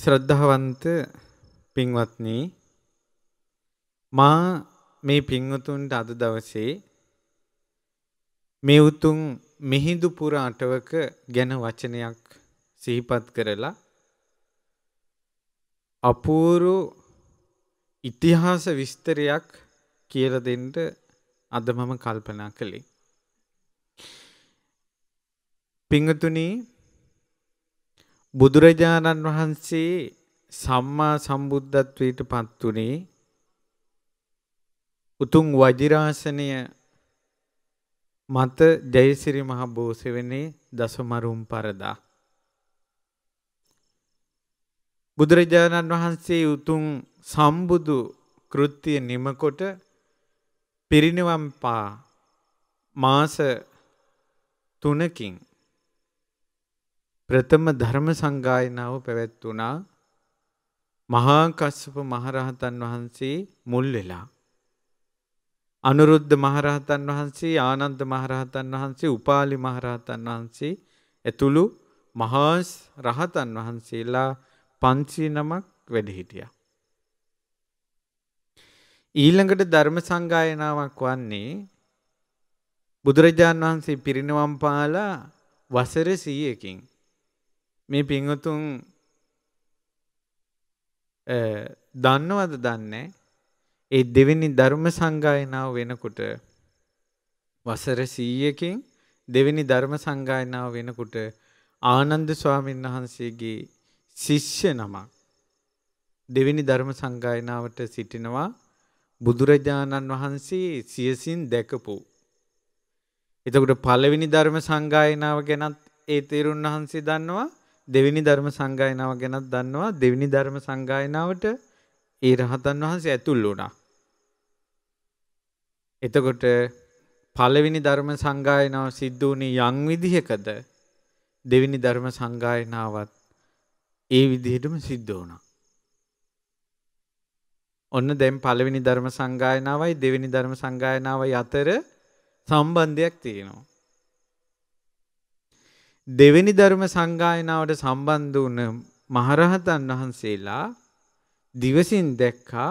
ශ්‍රද්ධාවන්ත පින්වත්නි මා මේ පින්වතුන්ට අද දවසේ මේ උතුම් මිහිඳු පුර අටවක ගැන වචනයක් සිහිපත් කරලා අපූරු ඉතිහාස විස්තරයක් කියලා දෙන්න අද මම කල්පනා කළේ. පින්වතුනි බුදුරජාණන් වහන්සේ සම්මා සම්බුද්ධත්වයට පත් වුණේ උතුම් වජිරාසනය මත ජයසිරි මහ බෝසවෙනේ දසමරුම් පරදා. බුදුරජාණන් වහන්සේ උතුම් සම්බුදු කෘත්තිය නිමකොට පිරිනිවම් පා මාස තුනකින් ප්‍රථම ධර්ම සංගායනාව පැවැත්වුණා මහා කස්සප මහරහතන් වහන්සේ මුල් වෙලා. අනුරුද්ධ මහරහතන් වහන්සේ ආනන්ද මහරහතන් වහන්සේ උපාලි මහරහතන් වහන්සේ ඇතුළු මහා රහතන් වහන්සේලා 500 නමක් වැඩ හිටියා. ඊළඟට ධර්ම සංගායනාවක් වන්නේ බුදුරජාන් වහන්සේ පිරිනවම් පාලා වසර 100කින් මේ පිංහතුන් දන්නවද දන්නේ ඒ දෙවෙනි ධර්ම සංගායනාව වෙනකොට වසර සීයකින් දෙවෙනි ධර්ම සංගායනාව වෙනකොට ආනන්ද ස්වාමීන් වහන්සේගේ ශිෂ්‍ය නමක් දෙවෙනි ධර්ම සංගායනාවට සිටිනවා බුදුරජාණන් වහන්සේ සියසින් දැකපු. එතකොට පළවෙනි ධර්ම සංගායනාව ගැනත් ඒ තේරුන් වහන්සේ දන්නවා දෙවෙනි ධර්ම සංගායනාව ගැනත් දන්නවා දෙවෙනි ධර්ම සංගායනාවට ඒ රහතන් වහන්සේ ඇතුල් වුණා. එතකොට පළවෙනි ධර්ම සංගායනාව සිද්ධ වුණේ යම් විදිහකද දෙවෙනි ධර්ම සංගායනාවත් ඒ විදිහටම සිද්ධ වුණා. ඔන්න දැන් පළවෙනි ධර්ම සංගායනාවයි දෙවෙනි ධර්ම සංගායනාවයි අතර සම්බන්ධයක් තියෙනවා. දෙවෙනි ධර්ම සංගායනාවට සම්බන්ධ වුණ මහරහතන් වහන්සේලා දිවසින් දැක්කා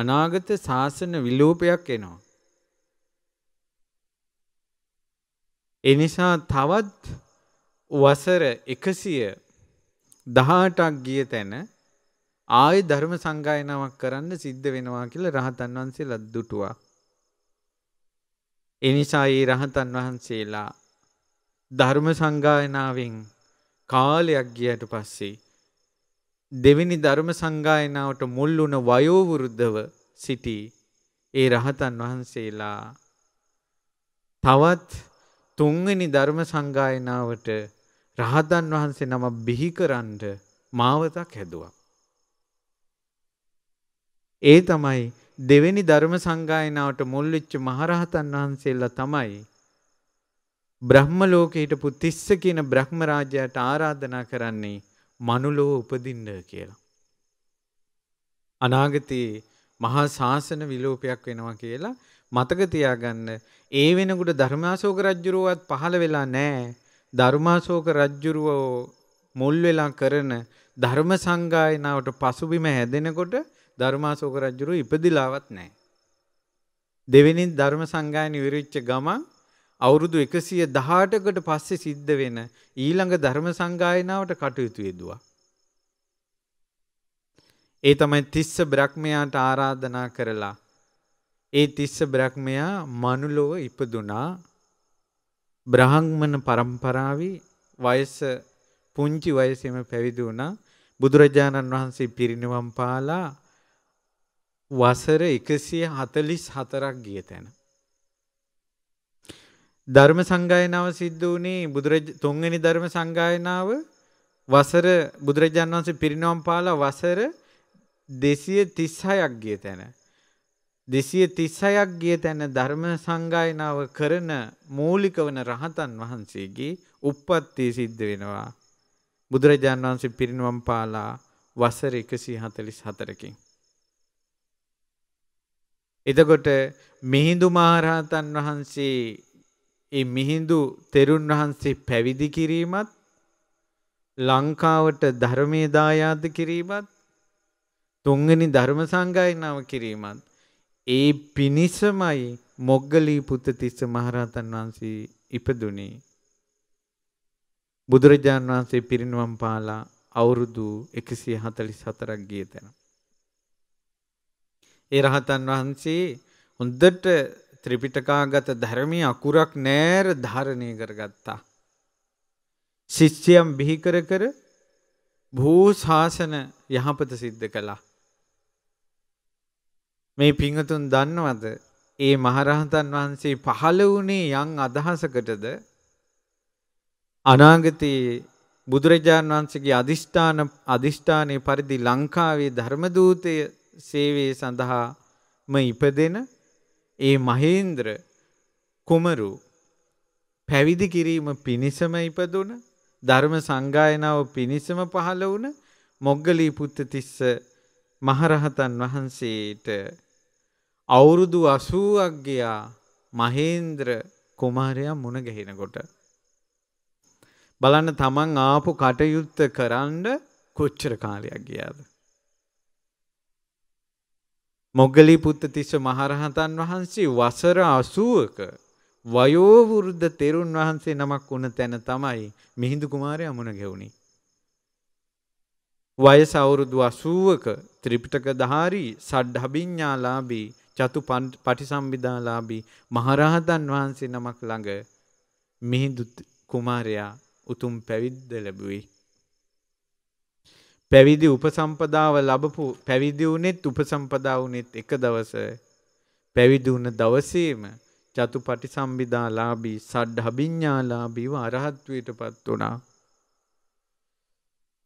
අනාගත ශාසන විලෝපයක් එනවා. එනිසා තවත් වසර එකසිය දහටක් ගිය තැන ආය ධර්ම සංගායනාවක් කරන්න සිද්ධ වෙනවා කියලා රහතන් වහන්සේලා දුටුවා. එනිසා ඒ රහතන් වහන්සේලා ධර්ම සංගායනාවෙන් කාලයක් ගියට පස්සේ දෙවෙනි ධර්ම සංගායනාවට මුල් වුණ වයෝවෘද්ධව සිටි ඒ රහතන් වහන්සේලා තවත් තුන්වෙනි ධර්ම සංගායනාවට රහතන් වහන්සේ නම බිහිකරන්ඩ මාවතක් හැදුවා. ඒ තමයි දෙවෙනි ධර්ම සංගායනාවට මුල්වෙච්ච මහරහතන් වහන්සේලා තමයි බ්‍රහ්ම ලෝකයට පුතිස්ස කියන බ්‍රහ්ම රාජ්‍යයට ආරාධනා කරන්නේ මනුලෝ උපදින්න කියලා. අනාගතයේ මහා ශාසන විලෝපයක් වෙනවා කියලා මතක තියාගන්න. ඒ වෙනකොට ධර්මාශෝක රජුරුවත් පහළ වෙලා නැහැ. ධර්මාශෝක රජුරුව මුල් වෙලා කරන ධර්ම සංගායනාවට පසුබිම හැදෙනකොට ධර්මාශෝක රජුරුව ඉපදිලාවත් නැහැ. දෙවෙනි ධර්ම සංගායන විරිච්ච ගමන් අවුරුදු එකසිය දහටකට පස්සෙ සිද්ධ වෙන ඊළඟ ධර්ම සංගායනාවට කටයුතු යෙදවා. ඒ තමයි තිස්ස බ්‍රක්්මයාට ආරාධනා කරලා. ඒ තිස්ස බ්‍රක්්මයා මනුලොව ඉපදුනා බ්‍රහංමන පරම්පරාවි වයස පුංචි වයසෙම පැවිදි වුණා බුදුරජාණන් වහන්සේ පිරිනිවම් පාලා වසර එකසිය හතලිස් හතරක් ගිය තැන. ධර්ම සංගායනාව සිද්ධ වුණේ බුදුරජ තුන්වෙනි ධර්ම සංගායනාව වසර බුදුරජාණන් වහන්සේ පිරිනොම් පාලා වසර 236ක් ගිය තැන 236ක් ගිය තැන ධර්ම සංගායනාව කරන මූලික වන රහතන් වහන්සේගේ උප්පත්ති සිද්ධ වෙනවා බුදුරජාණන් වහන්සේ පිරිනොම් පාලා වසර 144කින් එතකොට මිහිඳු මහරහතන් වහන්සේ ඒ මිහිඳු තෙරුන් වහන්සේ පැවිදි කිරීමත් ලංකාවට ධර්මයේ දායාද කිරීමත් තුන්වෙනි ධර්ම සංගායනාව කිරීමත් ඒ පිණිසමයි මොග්ගලී පුත්තිස්ස මහරහතන් වහන්සේ ඉපදුනේ බුදුරජාණන් වහන්සේ පිරිනුවම් පාලා අවුරුදු 144ක් ගිය තැන. ඒ රහතන් වහන්සේ හොඳට ත්‍රිපිටකාගත ධර්මය අකුරක් නෑර ධාරණය කරගත්තා. ශිෂ්‍යයම් බිහිකර කර භූශාසන යහපත සිද්ධ කළා. මේ පිංහතුන් දන්නවද ඒ මහරහතන් වහන්සේ පහළ වුණේ යං අදහසකටද අනාගතයේ බුදුරජාණන් වහන්සේගේ අධිෂ්ඨාන අධිෂ්ඨානයේ පරිදි ලංකාවේ ධර්මදූතය සේවයේ සඳහාම ඉපදෙන ඒ මහේන්ද්‍ර කුමරු පැවිදි කිරීම පිණිසම ඉපදුන ධර්ම සංගායනාව පිණිසම පහළ වුණ මොග්ගලී පුත්තතිස්ස මහරහතන් වහන්සේට අවුරුදු 80ක් ගියා මහේන්ද්‍ර කුමාරයා මුණ ගැහෙනකොට බලන්න තමන් ආපු කටයුත්ත කරන්න කොච්චර කාලයක් ගියාද මොග්ගලී පුත්තතිස්ස මහරහතන් වහන්සේ වසර 80ක වයෝවෘද්ධ තෙරුන් වහන්සේ නමක් වුණ තැන තමයි මිහිඳු කුමාරයා මුණ ගැහුණේ. වයස අවුරුදු 80ක ත්‍රිපිටකධාරී සද්ධාභිඥාලාභී චතු පටිසම්භිදාලාභී මහරහතන් වහන්සේ නමක් ළඟ මිහිඳු කුමාරයා උතුම් පැවිද්ද ලැබුවේ. පැවිදි උපසම්පදාව ලැබපු පැවිදි වුණෙත් උපසම්පදා වුණෙත් එක දවසේ පැවිදි වුණ දවසේම චතුපටි සම්බිදාලාභී සද්ධාභිඥාලාභීව අරහත්වයටපත් වුණා.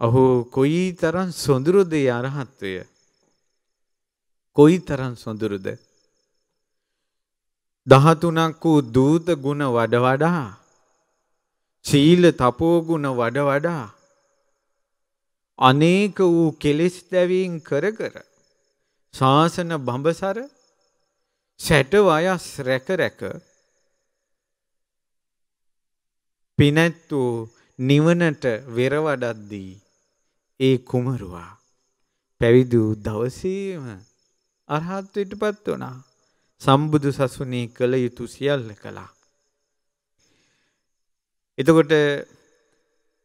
අහෝ කොයිතරම් සොඳුරුද ඒ අරහත්වය? කොයිතරම් සොඳුරුද? 13ක් වූ දූත ගුණ වඩ වඩා සීල තපෝ ගුණ වඩ වඩා අනේක වූ කෙලෙස් දැවීම් කර කර ශාසන බඹසර සැට වයස් රැක රැක පිනැත් වූ නිවනට වෙරවඩද්දී ඒ කුමරුවා පැවිදි වූ දවසේම අරහත්වයට පත් වුණා සම්බුදු සසුනේ කළ යුතු සියල්ල කළා එතකොට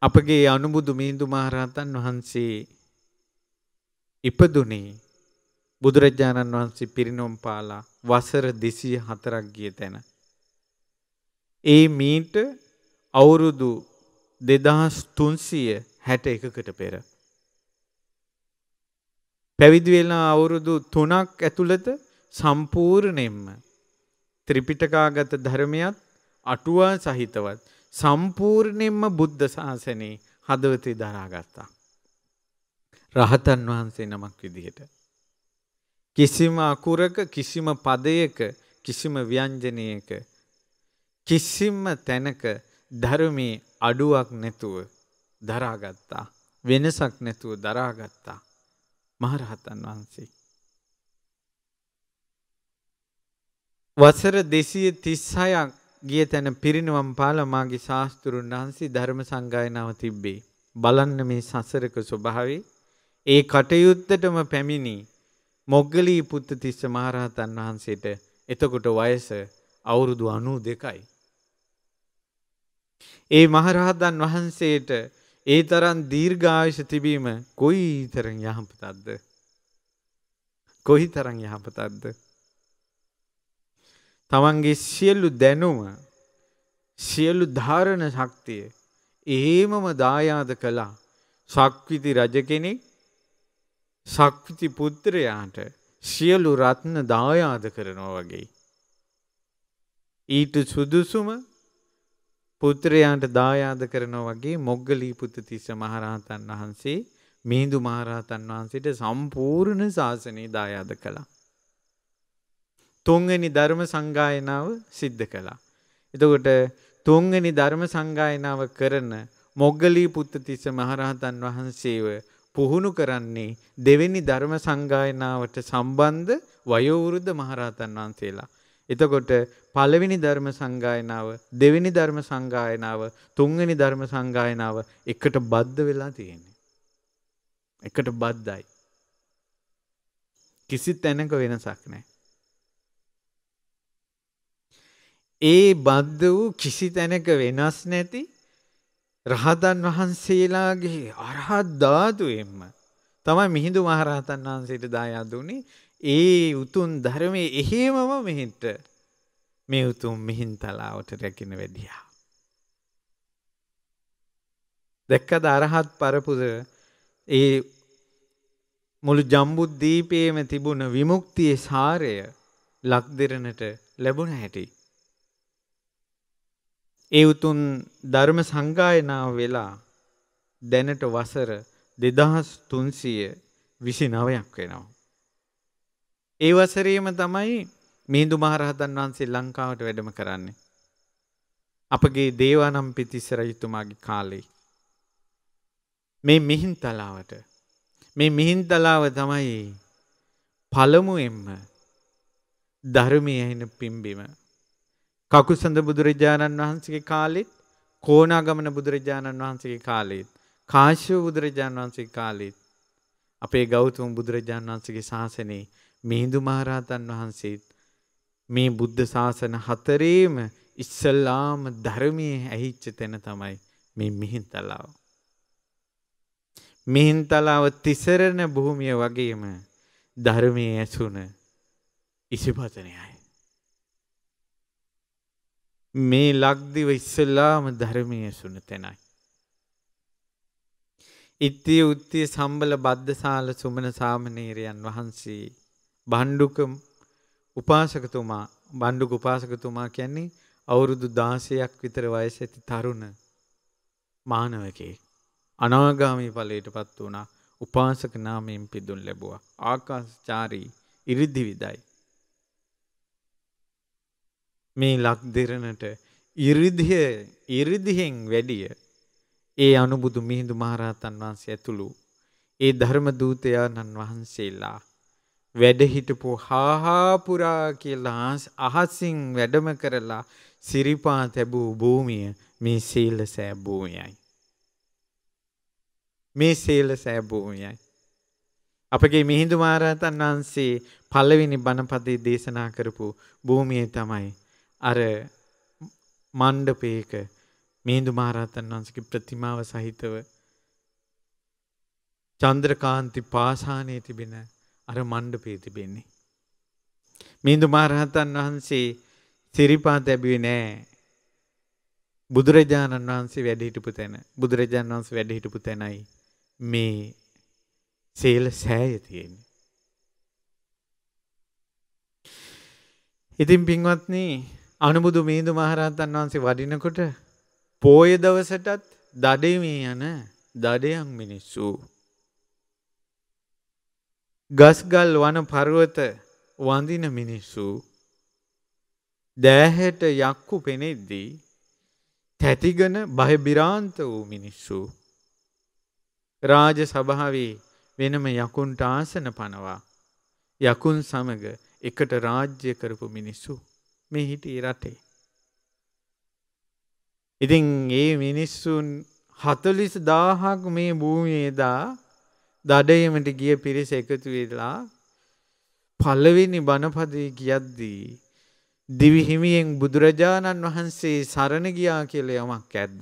අපගේ අනුබුදු මිහිඳු මහරහතන් වහන්සේ ඉපදුනේ බුදුරජාණන් වහන්සේ පිරිනොම් පාලා වසර 204ක් ගිය තැන. ඒ මීට අවුරුදු 2361කට පෙර පැවිදි වෙලා අවුරුදු 3ක් ඇතුළත සම්පූර්ණයෙන්ම ත්‍රිපිටකාගත ධර්මයත් අටුවා සහිතවත් සම්පූර්ණයෙන්ම බුද්ධ ශාසනයේ හදවතේ දරාගත්තා. රහතන් වහන්සේ නමක් විදිහට. කිසිම අකුරක කිසිම පදයක කිසිම ව්‍යංජනයක කිසිම තැනක ධර්මයේ අඩුවක් නැතුව දරාගත්තා. වෙනසක් නැතුව දරාගත්තා. මහරහතන් වහන්සේ. වසර දෙසිය තිස්සයක් ගිය තැන පිරිනවම් පාල මාගේ ශාස්තෘන් වහන්සේ ධර්ම සංගායනාව තිබ්බේ. බලන්න මේ සසරක ස්වභාවේ ඒ කටයුත්තටම පැමිණි මොග්ගලී පුත්ත තිස්ස මහරහතන් වහන්සේට එතකොට වයස අවුරුදු අනූ දෙකයි. ඒ මහරහතන් වහන්සේට ඒ තරන් දීර්ඝායුෂ තිබීම කොයි තරම් යහපතක්ද? කොයි තරම් යහපතක්ද? තමන්ගේ සියලු දැනුම සියලු ධාරණ ශක්තිය එහෙමම දායාද කළා සක්විති රජ කෙනෙක් සක්විති පුත්‍රයාට සියලු රත්න දායාද කරනවා වගේ. ඊට සුදුසුම පුත්‍රයාන්ට දායාද කරනවා වගේ මොග්ගලී පුත්තිස්ස මහරහතන් වහන්සේ මිහිඳු මහරහතන් වහන්සේට සම්පූර්ණ ශාසනය දායාද කළා. තුන්වෙනි ධර්ම සංගායනාව සිද්ධ කළා. එතකොට තුන්වෙනි ධර්ම සංගායනාව කරන මොග්ගලී පුත්තතිස්ස මහරහතන් වහන්සේව පුහුණු කරන්නේ දෙවෙනි ධර්ම සංගායනාවට සම්බන්ධ වයෝවෘද්ධ මහරහතන් වහන්සේලා. එතකොට පළවෙනි ධර්ම සංගායනාව දෙවෙනි ධර්ම සංගායනාව තුන්වෙනි ධර්ම සංගායනාව එකට බද්ධ වෙලා තියෙන්නේ. එකට බද්ධයි. කිසි තැනක වෙනසක් නැහැ. ඒ බද්ධ වූ කිසි තැනක වෙනස් නැති රහතන් වහන්සේලාගේ අරහත් ධාතුවෙන්ම තමයි මිහිඳු මහරහතන් වහන්සේට දායාද උනේ ඒ උතුම් ධර්මයේ එහෙමම මෙහෙට මේ උතුම් මිහින්තලාවට රැකින වැඩියා. දැක්කද අරහත් පරපුර ඒ මුළු ජම්බුද්දීපයේම තිබුණ විමුක්තියේ සාරය ලක්දෙරණට ලැබුණ හැටි. ඒ උතුම් ධර්ම සංගායනාව වෙලා දැනට වසර දෙදහස් තුන්සිය විසි නවයක් වෙනවා. ඒ වසරීම තමයි මිහිදු මහරහතන් වහන්සේ ලංකාවට වැඩම කරන්නේ. අපගේ දේවානම් පිතිස්සර යුතුමාගේ කාලේ. මේ මිහින් තලාවට මේ මිහින් තලාව තමයි පළමුුවෙන්ම ධර්මය එන පිම්බිම කකුසඳ බුදුරජාණන් වහන්සේගේ කාලෙත් කෝනාගමන බුදුරජාණන් වහන්සේගේ කාලෙත් කාශ්‍යප බුදුරජාණන් වහන්සේගේ කාලෙත් අපේ ගෞතම බුදුරජාණන් වහන්සේගේ ශාසනයේ මිහිඳු මහරහතන් වහන්සේත් මේ බුද්ධ ශාසන හතරේම ඉස්සල්ලාම ධර්මයේ ඇහිච්ච තැන තමයි මේ මිහින්තලාව. මිහින්තලාව තිසරණ භූමිය වගේම ධර්මයේ ඇසුන ඉසිපතනයයි. මේ ලක්දිව ඉස්සල්ලාම ධර්මය සුන තැනයි. ඉත්තිය උත්තිය සම්බල බද්ධසාල සුමන සාමනීරයන් වහන්සේ බණ්ඩුක උපාසකතුමා බණ්ඩුක උපාසකතුමා කියන්නේ අවුරුදු දාසයක් විතර වයස ඇති තරුණ මානවකේ අනාගාමී ඵලයට පත් වුණා උපාසක නාමයෙන් පිදුම් ලැබුවා ආකාශචාරී ඉරිදි විදයි මේ ලක් දෙරණට ඉරිදිය ඉරිදිහෙන් වැඩිය ඒ අනුබුදු මිහිඳු මහරහතන් වහන්සේ ඇතුළු ඒ ධර්ම දූතයාණන් වහන්සේලා වැඩ හිටපු හාහාපුරා කියලා අහසින් වැඩම කරලා සිරිපා තැබූ භූමිය මේ සීල සෑ භූමියයි. මේ සීල සෑ භූමියයි. අපගේ මිහිඳු මහරහතන් වහන්සේ පළවෙනි බණපදේ දේශනා කරපු භූමිය තමයි අර මණ්ඩපේක මේදු මහරහතන් වහන්සගේ ප්‍රතිමාව සහිතව චන්ද්‍රකාන්ති පාසානය තිබෙන අර මණ්ඩපේ තිබෙන්නේ. මින්දු මහරහතන් වහන්සේ සිරිපා තැබුවේ නෑ බුදුරජාණන් වහන්සේ වැඩහිටපු තැන බුදුරජාණන් වහන්ස වැඩහිටපු තැනයි මේ සේල සෑය තියෙන්නේ. ඉතින් පින්වත්න්නේ අනුබුදු මීදු මහරහතන් වහන්සේ වඩිනකොට පෝය දවසටත් දඩේමී යන දඩයන් මිනිස්සු. ගස්ගල් වන පරුවත වඳින මිනිස්සු දෑහැට යක්කු පෙනෙද්දී තැතිගන බයබිරාන්ත වූ මිනිස්සු. රාජ සභාවේ වෙනම යකුන්ට ආසන පනවා. යකුන් සමග එකට රාජ්‍ය කරපු මිනිස්සු. මේ හිටිය රටේ. ඉතින් ඒ මිනිස්සුන් හතලිස් දාහක් මේ භූමියේදා දඩයමට ගිය පිරිස එකතු වෙලා පල්ලවෙනි බණපදය කියද්දී. දිවිහිමියෙන් බුදුරජාණන් වහන්සේ සරණ ගියා කියල යමක් ඇද්ද.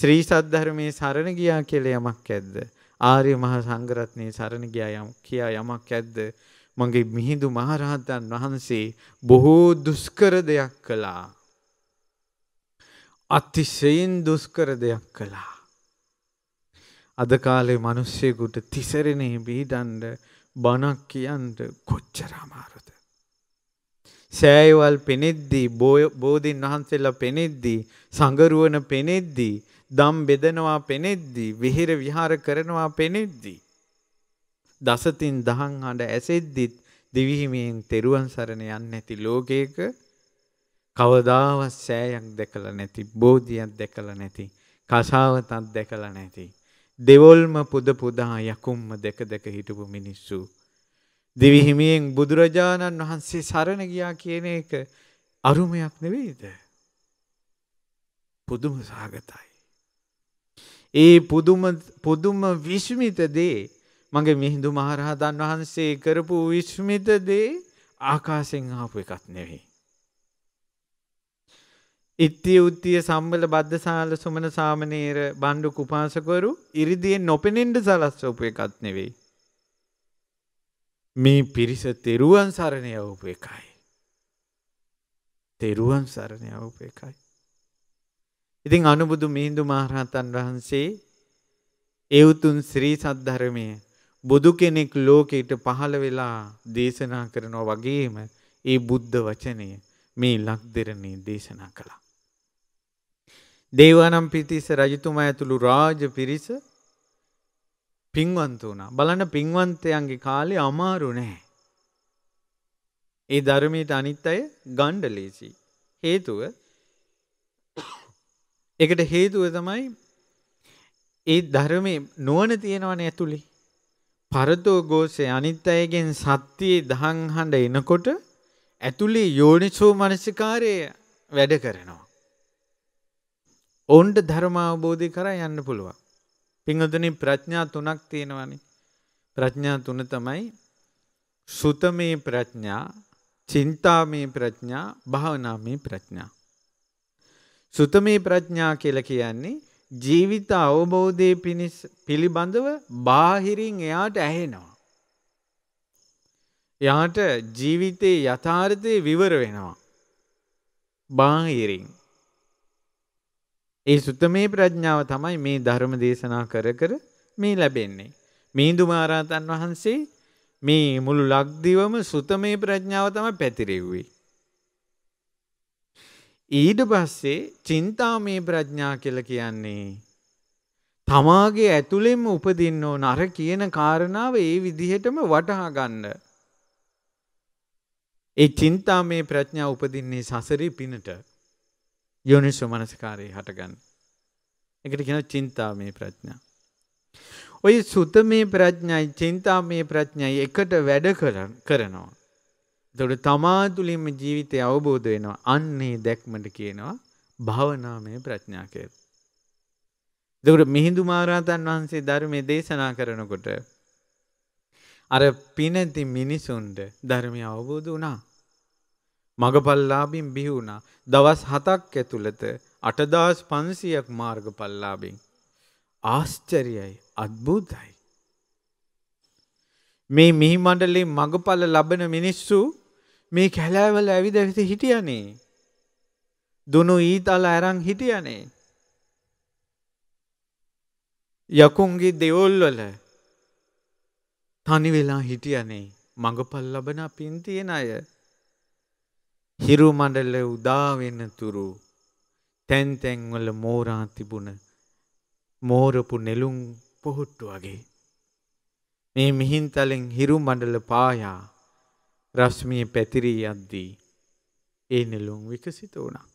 ශ්‍රී සද්ධර්මය සරණ ගියා කියල යමක් ඇද්ද. ආරය මහ සංගරත්නය සරණ ගියා යම් කියා යමක් ඇද්ද. මගේ මිහිඳු මහරහතන් වහන්සේ බොහෝ දුස්කර දෙයක් කළා. අතිශයෙන් දුස්කර දෙයක් කළා. අද කාලේ මිනිස්සෙකුට තිසරණේ බීඩන්න බණක් කියන්න කොච්චර අමාරුද? සෑයවල් පෙනෙද්දී බෝධීන් වහන්සේලා පෙනෙද්දී සංගරුවන පෙනෙද්දී දම් බෙදනවා පෙනෙද්දී විහෙර විහාර කරනවා පෙනෙද්දී දසතින් දහං හඬ ඇසෙද්දිත් දිවිහිමියෙන් තෙරුවන් සරණ යන්නේ නැති ලෝකයක කවදාවත් සෑයක් දැකලා නැති බෝධියක් දැකලා නැති කසාවතක් දැකලා නැති දෙවොල්ම පුද පුදා යකුම්ම දෙක දෙක හිටපු මිනිස්සු දිවිහිමියෙන් බුදුරජාණන් වහන්සේ සරණ ගියා කියන එක අරුමයක් නෙවෙයිද? පුදුම සාගතයි. ඒ පුදුම පුදුම විශ්මිත දේ මගේ මිහිදු මහරහතන් වහන්සේ කරපු විශ්මිත දේ ආකාසෙන් ආපු එකත් නෙවෙයි. ඉත්තිය උත්තිය සම්බල බද්ධසාල සුමන සාමනේර බණ්ඩු කුපාසකරු ඉරිදියෙන් නොපෙනෙන්ඩ සලස්වපු එකත් නෙවෙයි. මේ පිරිස තෙරුවන් සරණය වූපු එකයි. තෙරුවන් සරණය වූපු එකයි. ඉතින් අනුබුදු මිහිදු මහරහතන් වහන්සේ එවුතුන් ශ්‍රී සද්ධරමය බුදු කෙනෙක් ලෝකෙට පහළ වෙලා දේශනා කරනවා වගේම ඒ බුද්ධ වචනය මේ ලක්දෙරණේ දේශනා කළා. දේවානම් පිතිස රජතුමා ඇතුළු රාජ පිරිස පින්වන්ත වුණා. බලන්න පින්වන්තයන්ගේ කාලේ අමාරු නැහැ. ඒ ධර්මයට අනිත් අය ගණ්ඩ ලේසි. හේතුව ඒකට හේතුව තමයි ඒ ධර්මයේ නුවණ තියෙනවනේ ඇතුළේ. පරතෝ ගෝසේ අනිත් අයගෙන් සත්‍යයේ දහං හඬ එනකොට ඇතුලේ යෝනිසෝ මනසිකාරය වැඩ කරනවා. ඔවුන්ට ධර්ම අවබෝධය කරා යන්න පුළුවන්. පිංහතුනි ප්‍රඥා තුනක් තියෙනවනි. ප්‍රඥා තුන තමයි සුතමේ ප්‍රඥා චින්තාමේ ප්‍රඥා භාවනාමේ ප්‍රඥා. සුතමේ ප්‍රඥා කියල කියන්නේ ජීවිත අවබෝධය පිණිස පිළිබඳව බාහිරින් එයාට ඇහෙනවා. යාට ජීවිතයේ යථාර්ථය විවර වෙනවා. බාහිරින්. ඒ සුත්තමේ ප්‍රඥාව තමයි මේ ධර්ම දේශනා කර කර මේ ලැබෙන්නේ. මීඳු මහරහතන් වහන්සේ මේ මුළු ලක්දිවම සුතමේ ප්‍රඥාව තමයි පැතිරෙව්වේ. ඊට පස්සේ චින්තාමේ ප්‍රඥා කියලා කියන්නේ තමාගේ ඇතුළෙම උපදින්න ඕන අර කියන කාරණාව ඒ විදිහටම වටහා ගන්න. ඒ චින්තාමේ ප්‍රඥා උපදින්නේ සසරේ පිනට. යෝනිසෝ මනසකාරයේ හටගන්න. එකට කියන චින්තාමේ ප්‍රඥා. ඔය සුතමේ ප්‍රඥයි චින්තාමේ ප්‍රඥයි එකට වැඩ කරනවා. එතකොට තමා තුළින්ම ජීවිතය අවබෝධ වෙනවා. අන්නේ දැක්මට කියනවා භවනාමය ප්‍රඥා කියලා. එතකොට මිහිඳු මහරහතන් වහන්සේ ධර්මයේ දේශනා කරනකොට අර පිනති මිනිසුන්ට ධර්මය අවබෝධ වුණා. මගපල්ලාබින් බිහි වුණා. දවස් 7ක් ඇතුළත 8500ක් මාර්ගපල්ලාබින් ආශ්චර්යයි අద్භූතයි. මේ මිහි මණ්ඩලේ මගපල ලබන මිනිස්සු මේ කැලෑවල ඇවිද ඇවිත හිටියනේ. දුනු ඊතල ඇරං හිටියනේ. යකුන්ගේ දෙවොල්වල තනි වෙලා හිටියනේ මඟපල් ලබන පින් තියෙන අය. හිරු මඩල උදාවෙන්න තුරු තැන්තැන්වල මෝරා තිබුණ මෝරපු නෙළුම් පොහොට්ටු වගේ. මේ මිහින්තලෙන් හිරු මඩල පායා රශ්මිය පැතිරී යද්දී ඒ නෙලුම් විකසිත වුණා.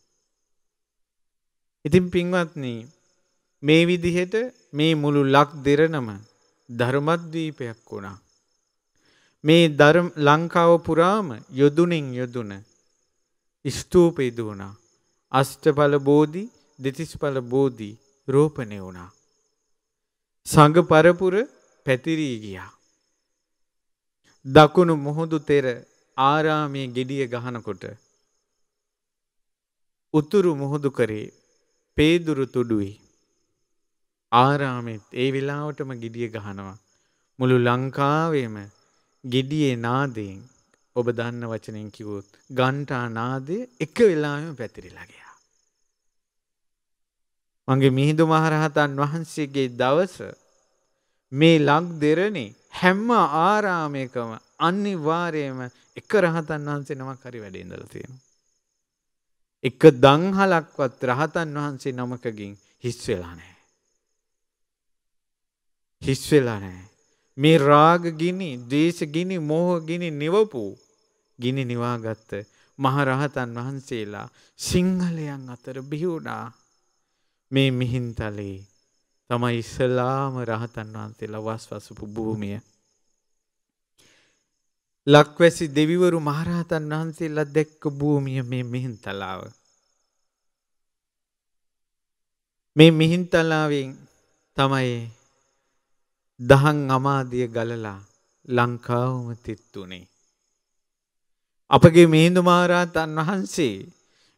ඉතින් පින්වත්නී මේ විදිහට මේ මුළු ලක් දෙරනම ධර්මද්වීපයක් වුණා. මේ ලංකාව පුරාම යොදුනින් යොදුන ස්තූප ඉදුවනා. අෂ්ටඵල බෝධි දෙතිස්ඵල බෝධි රෝපණය වුණා. සඟ පරපුර පැතිරී ගියා. දකුණු මුහුදු තෙර ආරාමයේ ගෙඩිය ගහනකොට උතුරු මුහුදු කරේ පේදුරු තුඩුයි ආරාමෙත් ඒ වෙලාවටම ගිඩිය ගහනවා මුළු ලංකාවේම ගෙඩියේ නාදයෙන් ඔබ දන්න වචනෙන් කිවොත් ගන්ටා නාදය එක වෙලාම පැතිරිලා ගියා. මගේ මිහිඳු මහරහතන් වහන්සේගේ දවස මේ ලක් දෙරණේ හැම්ම ආරාමයකම අනිවාර්යයෙන්ම එක රහතන් වහන්සේ නමක් හරි වැඩ ඉඳලා තියෙනවා. එක දංහලක්වත් රහතන් වහන්සේ නමකගින් හිස් වෙලා නැහැ. හිස් වෙලා නැහැ. මේ රාග ගිනි, දේශ ගිනි, මෝහ ගිනි නිවපු ගිනි නිවාගත්ත මහරහතන් වහන්සේලා සිංහලයන් අතර බිහිවුණා. මේ මිහින්තලේ තමයි ඉස්ලාම රහතන් වහන්සේලා වස්වසපු භූමිය. ලක්වැසි දෙවිවරු මහරහතන් වහන්සේලා දැක්ක භූමිය මේ මිහින්තලාව. මේ මිහින්තලාවෙන් තමයි දහන් අමාදිය ගලලා ලංකාවම තිත්තුනේ. අපගේ මිහිඳු මහරහතන් වහන්සේ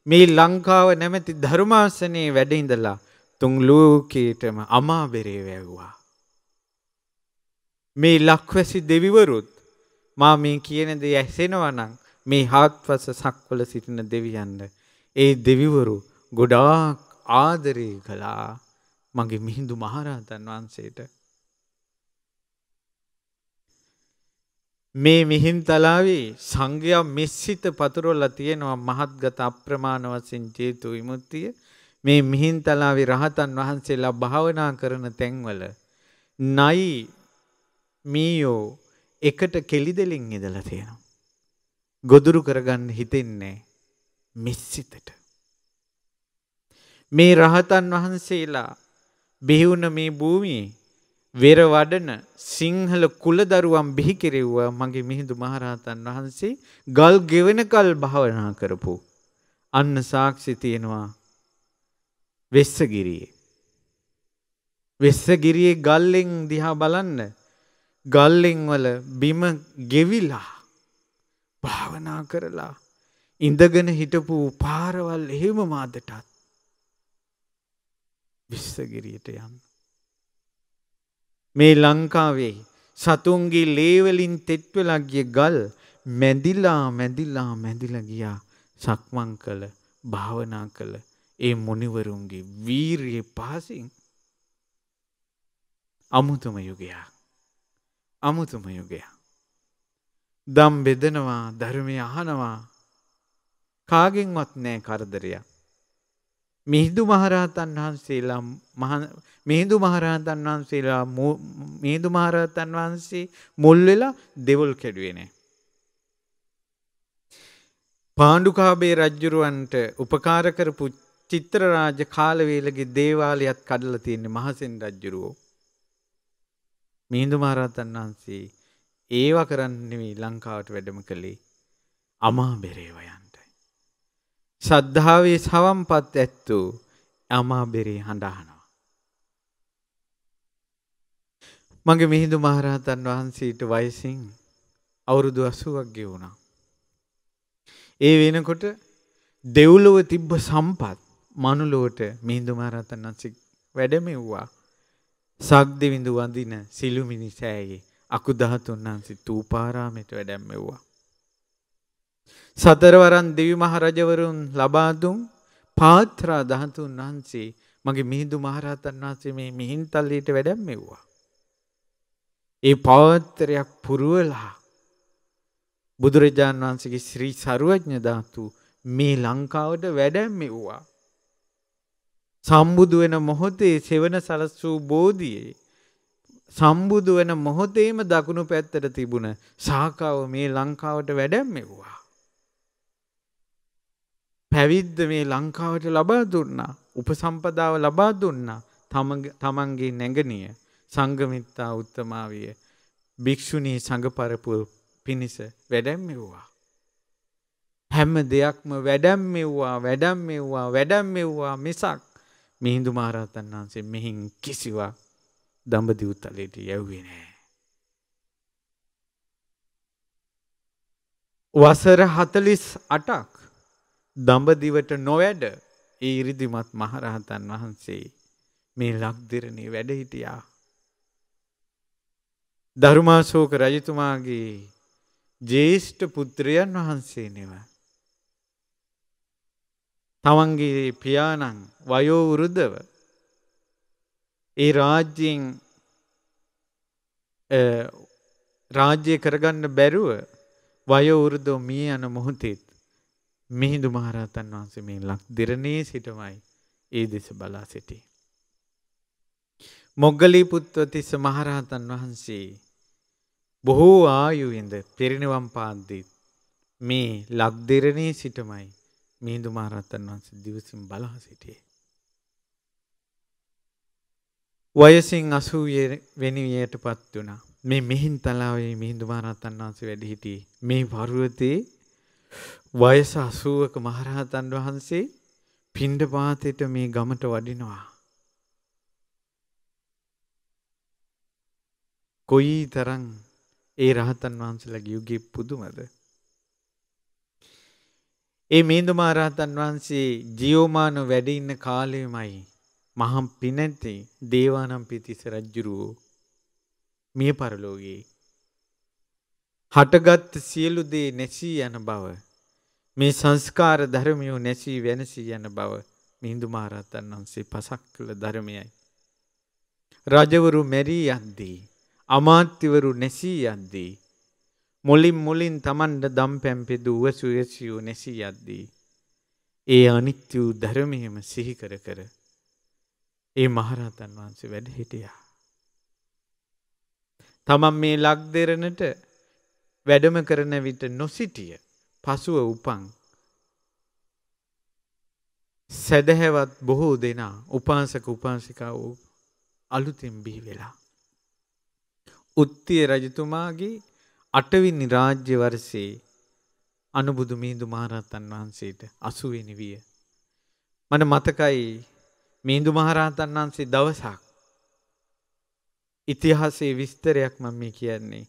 මේ ලංකාව නැමැති ධර්මාසනයේ වැඩඉඳලා තුන් ලෝකයටම අමාබෙරේ වැැව්වා. මේ ලක්වැසි දෙවිවරුත් මා මේ කියන දේ ඇහෙනවා නම් මේ හාත්පස සක්වල සිටින දෙවියන්ද ඒ දෙවිවරු ගොඩාක් ආදරය කළා මගේ මිහිඳු මහරහතන් වහන්සේට මේ මිහින්තලාවේ සංඝයා මෙස්සිත පතුරොල්ලා තියෙනවා මහත්ගත අප්‍රමාණ වශයෙන් ජේතු විමුක්තිය මේ මිහින්තලාවේ රහතන් වහන්සේලා භාවනා කරන තැන්වල නයි මීයෝ එකට කෙලි දෙලින් ඉඳලා තියෙනවා. ගොදුරු කරගන්න හිතෙන්නේ මිස්සිතට. මේ රහතන් වහන්සේලා බිහිවුණ මේ භූමියේ වෙර වඩන සිංහල කුලදරුවන් බිහි කෙරෙව්වා මගේ මිහිඳු මහරහතන් වහන්සේ ගල් ගෙවෙනකල් භාවනා කරපු අන්න සාක්ෂි තියෙනවා වෙස්සගිරියේ වෙස්සගිරියේ ගල්ලෙන් දිහා බලන්න ගල්ලෙන්වල බිම ගෙවිලා භාවනා කරලා ඉඳගෙන හිටපු පාරවල් එහෙම මාදටත් විස්සගිරියට යන්න. මේ ලංකාවේ සතුන්ගේ ලේවලින් තෙට්වලා ගිය ගල් මැදිලා මැදිලා මැදිලා ගියා සක්මන් කළ භාවනා කළ ඒ මුනිවරුන්ගේ වීරිය පහසින් අමුතුම යුගයක්. අමුතුම යුගයක්. දම් බෙදනවා ධර්මය අහනවා කාගෙන්වත් නෑ කරදරයක්. මිහිදු මහරහතන් වහන්සේලා මිහිදු මහරහතන් වහන්සේලා මිහිදු මහරහතන් වහන්සේ මුල් වෙලා දෙවොල් කැඩුවේ නෑ. පාණ්ඩුකාභය රජ්ජුරුවන්ට උපකාර කරපු චිත්‍රරාජ කාලවේලගේ දේවාලයත් කඩලා තියෙන්නේ මහසෙන් රජ්ජුරුවෝ. මිහිඳු මහරහතන් වහන්සේ ඒව කරන්න නෙවෙයි ලංකාවට වැඩම කළේ අමාබෙරේවයන්ටයි. ශ්‍රද්ධාවේ සවම්පත් ඇත්තෝ අමාබෙරේ හඬහනවා. මගේ මිහිඳු මහරහතන් වහන්සේට වයසින් අවුරුදු 80ක් ගෙවුණා. ඒ වෙනකොට දෙව්ලොව තිබ්බ සම්පත් මනුලොවට මිහිඳු මහරහතන් වහන්සේ වැඩමෙව්වා. සක්දෙවිඳු වඳින සිළු මිනිසෑයේ අකුදහතුන් වහන්සේ තූපාරාමයට වැඩැම්මෙව්වා. සතරවරන් දෙවි මහරජවරුන් ලබාදුම් පාත්‍රා දහතුන් වහන්සේ මගේ මිහිදු මහරහතන් වහන්සේ මේ මිහින්තල්ලීට වැඩැම්මෙව්වා. ඒ පවත්තරයක් පුරුවලා බුදුරජාණන් වහන්සේගේ ශ්‍රී සරුවඥ ධාතු මේ ලංකාවට වැඩැම්මෙව්වා. සම්බුදු වෙන මොහොතේ සෙවන සලස්සූ බෝධියේ සම්බුදු වෙන මොහොතේම දකුණු පැත්තට තිබුණ සාකාව මේ ලංකාවට වැඩැම්මෙව්වා. පැවිද්ද මේ ලංකාවට ලබා දුන්නා උපසම්පදාව ලබා දුන්නා තමන්ගේ නැගනිය සංගමිත්තා උත්තමාවිය භික්‍ෂුණී සඟපරපු පිණිස වැඩැම්මෙව්වා. හැම දෙයක්ම වැඩැම්මෙව්වා වැඩැම්මෙව්වා වැඩැම්මෙව්වා මිසක් මිහින්දු මහරහතන් වහන්සේ මෙහින් කිසිවක් දඹදිව්තලයට යැව්වේ නෑ. වසර හතලිස් අටක් දඹදිවට නොවැඩ ඒ ඉරිදිමත් මහරහතන් වහන්සේ මේ ලක්දිරණේ වැඩහිටියා. ධර්මාශෝක රජතුමාගේ ජේෂ්ඨ පුත්‍රයන් වහන්සේ නෙව තමන්ගේ පියාණන් වයෝවෘද්ධව ඒ රාජ්‍යයෙන් රාජ්‍යය කරගන්න බැරුව වයෝවෘද්ධෝ මිය යන මොහොතෙත් මිහිඳු මහරහතන් වහන්සේ මේ ලක් දෙරණේ සිටමයි ඒ දෙස බලා සිටි. මොග්ගලී පුත්වතිස්ස මහරහතන් වහන්සේ බොහෝ ආයුවිඳ පිරිනිවම් පාද්දිත් මේ ලක් දෙරණේ සිටමයි මිහිඳු මහරහතන් වහන්සේ දිවසින් බලා සිටියේ. වයසින් 80 වෙනියට පත් වුණා. මේ මිහින් තලාවේ මිහිඳු මහරහතන් වහන්සේ වැඩ සිටියේ. මේ පර්වතේ වයස 80ක මහරහතන් වහන්සේ පිණ්ඩපාතේට මේ ගමට වඩිනවා. කොයි තරම් ඒ රහතන් වහන්සේලගේ යුගයේ පුදුමද ඒ මේඳු මහරහතන් වහන්සේ ජීවමාන වැඩ ඉන්න කාලෙමයි මහම් පිනැති දේවානම් පිතිස රජ්ජුරුවෝ මිය පරලෝකයේ හටගත් සියලු දේ නැසී යන බව මේ සංස්කාර ධර්මියෝ නැසී වෙනසී යන බව මිහිඳු මහරහතන් වහන්සේ පසක් කළ ධර්මයයි රජවරු මැරී යද්දී අමාත්‍යවරු නැසී යද්දී මුලින් මුලින් තමන්ට දම් පැම්පෙදූව සුවසියූ නැසී යද්දී. ඒ අනිත්‍ය වූ ධර්මයම සිහිකර කර. ඒ මහරහතන් වහන්සේ වැඩ හිටියා. තමන් මේ ලක් දෙරණට වැඩම කරන විට නොසිටිය පසුව උපන්. සැදැහැවත් බොහෝ දෙනා උපාසක උපාසිකා වූ අලුතෙන් බිහි වෙලා. උත්තිය රජතුමාගේ අටවිනි රාජ්‍ය වර්ෂයේ අනුබුදු මිහිඳු මහරහතන් වහන්සේට අසුවෙනි විය. මට මතකයි මිහිඳු මහරහතන් වහන්සේ දවසක් ඉතිහාසයේ විස්තරයක් මම මේ කියන්නේ.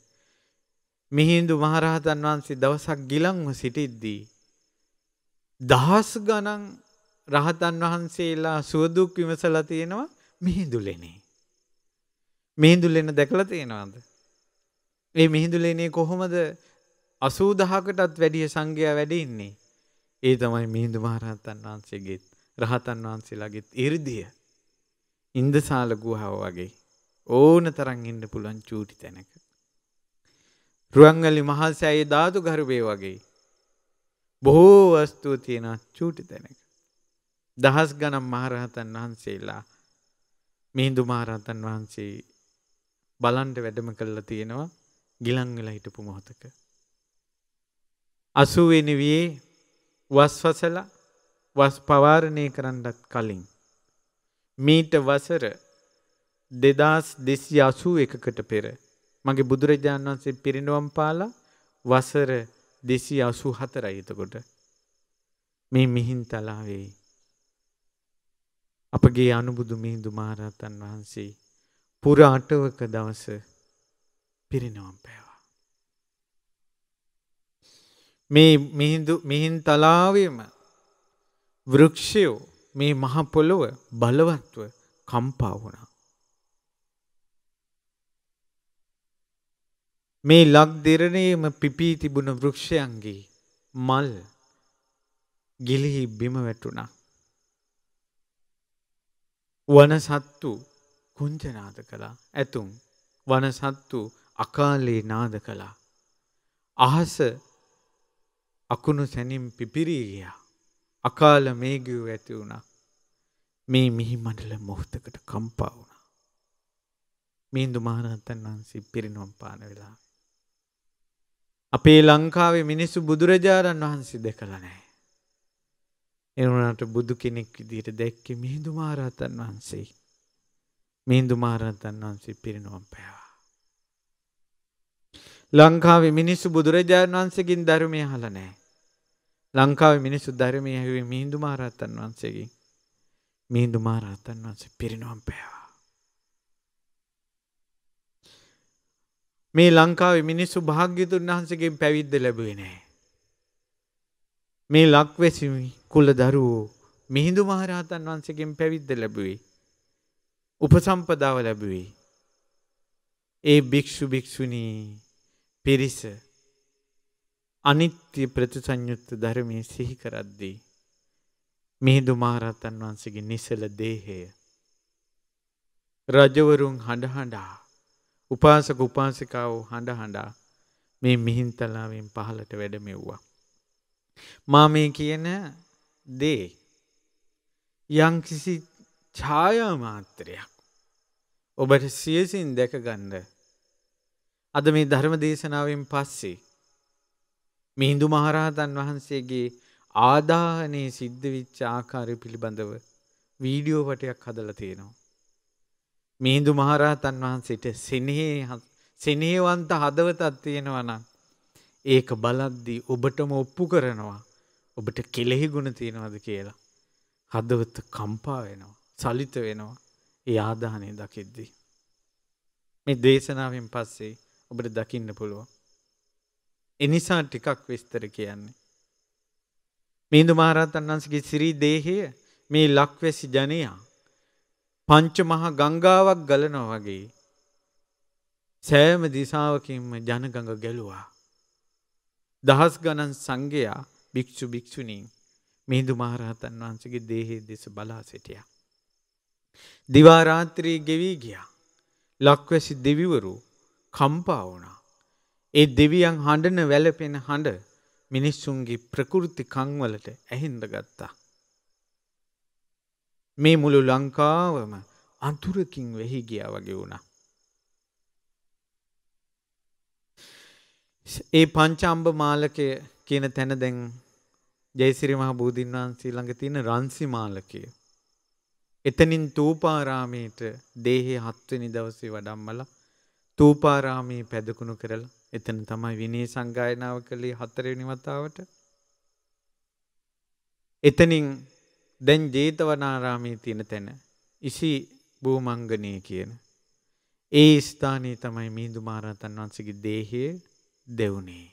මිහිඳු මහරහතන් වහන්සේ දවසක් ගිලන්ව සිටිද්දී දහස් ගණන් රහතන් වහන්සේලා සුවදුක් විමසලා තියෙනවා මිහිඳුලෙනේ. මිහිඳුලෙන දැකලා තියෙනවද? ඒ මිහිදුලේනේ කොහොමද අසූදහකටත් වැඩිය සංඝයා වැඩඉන්නේ. ඒ තමයි මිහිදු මහරහතන් වහන්සේගේත් රහතන් වහන්සේලාගෙත් ඉරිදිය. ඉන්දසාල ගුහාව වගේ ඕන තරන් ඉන්න පුළන් චූටි තැනක. රුවන්ගලි මහසෑයේ ධාතු ගරුබේ වගේ. බොහෝ වස්තුූ තියෙන චූටි තැනක. දහස් ගනම් මහරහතන් වහන්සේලා මිහිදු මහරහතන් වහන්සේ බලන්ට වැඩම කල්ලා තියෙනවා ගිලංවෙල හිටපු මොහොතක. අසුවෙනවයේ වස්වසල වස් පවාරණය කරන්නත් කලින්. මීට වසර දෙදස් දෙසි අසූ එකකට පෙර මගේ බුදුරජාණන් වන්සේ පිරිනුවම් පාලා වසර දෙසි අසු හතරයිතකොට මේ මිහින් තලාවෙයි. අපගේ අනුබුදු මිහිදු මාරාතන් වහන්සේ පුර අටවක දවස පිරිනවම් පෑවා. මේ මිහිදු මිහින් තලාවම වෘක්ෂයෝ මේ මහපොළොව බලවත්ව කම්පා වුණා. මේ ලක් දෙරණේම පිපී තිබුණ වෘක්ෂයන්ගේ මල් ගිලිහි බිම වැටුණා. වන සත්තු කුංචනාද කළා ඇතුම් වන සත්තු අකාලේ නාද කළා. අහස අකුණු සැනින් පිපිරී ගියා. අකාල මේගියු ඇති වුණා. මේ මිහි මඩල මොහොතකට කම්පා වුණා. මින්දු මහරහතන් වහන්සේ පිරිනොම් පාන වෙලා. අපේ ලංකාවේ මිනිස්සු බුදුරජාණන් වහන්සේ දැකලා නැහැ. එනුණට බුදු කෙනෙක් විදිහට දැක්කේ මිහිඳු මහරහතන් වහන්සේ. මිහිඳු මහරහතන් වහන්සේ පිරිනොම් පෑවා. ලංකාවේ මිනිස්සු බුදුරජාණන් වහන්සේකින් ධර්මය අහලා නැහැ. ලංකාවේ මිනිස්සු ධර්මය ඇහුවේ මිහිඳු මහරහතන් වහන්සේගෙන්. මිහිඳු මහරහතන් වහන්සේ පිරිනොම් පෑවා. මේ ලංකාවේ මිනිස්සු භාග්‍යතුන් වහන්සේගෙන් පැවිද්ද ලැබුවේ නැහැ. මේ ලක්වැසි කුල දරුවෝ මිහිඳු මහරහතන් වහන්සේගෙන් පැවිද්ද ලැබුවේ. උපසම්පදාව ලැබුවේ. ඒ භික්ෂු භික්ෂුණී පිරිස අනිත්‍ය ප්‍රතිසංයුත්ත ධර්මය සිහිකරද්දී. මිහිදු මහරතන් වහන්සගේ නිසල දේහය. රජවරුන් හඬහඬා උපාසක උපාසිකාව හඬ හඬා මේ මිහින්තලාවෙන් පහලට වැඩමෙව්වා. මා මේ කියන දේ යංකිසි ඡායාමාත්‍රයක් ඔබට සියසින් දැකගන්න අද මේ ධර්ම දේශනාවෙන් පස්සේ මිහිඳු මහරහතන් වහන්සේගේ ආදාහනේ සිද්ධ වෙච්ච ආකාරය පිළිබඳව වීඩියෝ වටයක් හදලා තියෙනවා. මිහිඳු මහරහතන් වහන්සේට සෙනෙහේ සෙනෙහවන්ත හදවතක් තියෙනවා නම් ඒක බලද්දී ඔබටම ඔප්පු කරනවා ඔබට කෙලෙහි ගුණ තියෙනවද කියලා. හදවත කම්පා වෙනවා. සලිත වෙනවා. ඒ ආදාහනේ දකිද්දී. මේ දේශනාවෙන් පස්සේ ඔබට දකින්න පුළුවන්. එනිසා ටිකක් විස්තර කියන්නේ. මින්දු මහරහතන් වහන්සේගේ සිරී දේහය මේ ලක්වැසි ජනයා පංච මහා ගංගාවක් ගලනවා වගේ සෑම දිසාවකින්ම ජනගඟ ගැලුවා. දහස් ගණන් සංඝයා භික්ෂු භික්ෂුණීන් මිහිඳු මහරහතන් වහන්සේගේ දේහයේ දෙස බලා සිටියා. දිවා රාත්‍රී ගෙවි ගියා. ලක්වැසි දෙවිවරු කම්පා වුණා. ඒ දෙවියන් හඬන වැලපෙන හඬ මිනිස්සුන්ගේ ප්‍රකෘති කංවලට ඇහින්ද ගත්තා. මේ මුළු ලංකාවම අතුරකින් වෙහි ගියා වගේ වුණා. ඒ පංචාම්භ මාලකය කියන තැන දැන් ජයසිරි මහ බෝධීන් වහන්සේ ළඟ තියෙන රන්සි මාලකය. එතනින් තූපාරාමයට දේහේ හත්වෙනි දවසේ වඩම්මලා තූපාරාමයේ පැදකුණු කරලා එතන තමයි විනේ සංගායනාව කළේ හතරවෙනි වතාවට. එතනින් දැන් ජේතවනාරාමයේ තියෙන තැන ඉසි භූමංගනී කියන ඒ ස්ථානයේ තමයි මිහිඳු මහරහතන් වහන්සේගේ දේහය දෙවුනේ.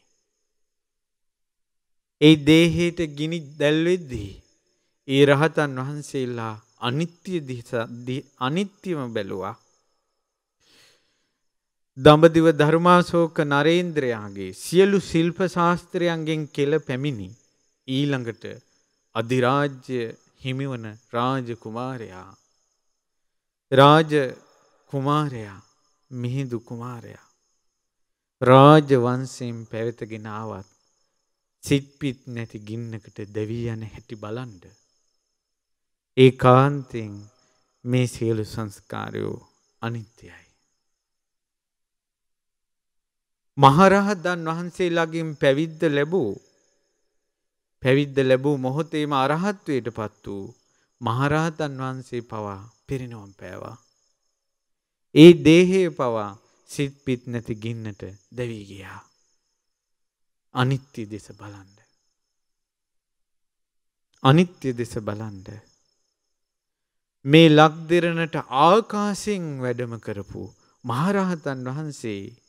ඒ දේහයට ගිනි දැල්වෙද්දී ඒ රහතන් වහන්සේලා අනිත්‍ය අනිත්‍යම බැලුවා දඹදිව ධර්මාශෝක නරේන්ද්‍රයාගේ සියලු ශිල්ප ශාස්ත්‍රයන්ගෙන් කෙල පැමිණි ඊළඟට අධිරාජ්‍ය හිමිවන රාජ කුමාරයා රාජ කුමාරයා මිහිඳු කුමාරයා රාජ වංශයෙන් පැවතගෙන ආවත් සිත්පිත් නැති ගින්නකට දෙවී යන හැටි බලන්ඩ ඒකාන්තයෙන් මේ සියලු සංස්කාරයෝ අනිත්‍යයි මහරහතන් වහන්සේලාගින් පැවිද්ද ලැබූ පැවිද්ද ලැබූ මොහොතේම අරහත්වයට පත් වූ මහරහතන් වහන්සේ පවා පිරිනොම් පෑවා. ඒ දේහය පවා සිත් පිත් නැති ගින්නට දැවී ගියා. අනිත්‍ය දෙස බලන්න. අනිත්‍ය දෙස බලන්න. මේ ලක්දෙරණට ආකාසින් වැඩම කරපු මහරහතන් වහන්සේ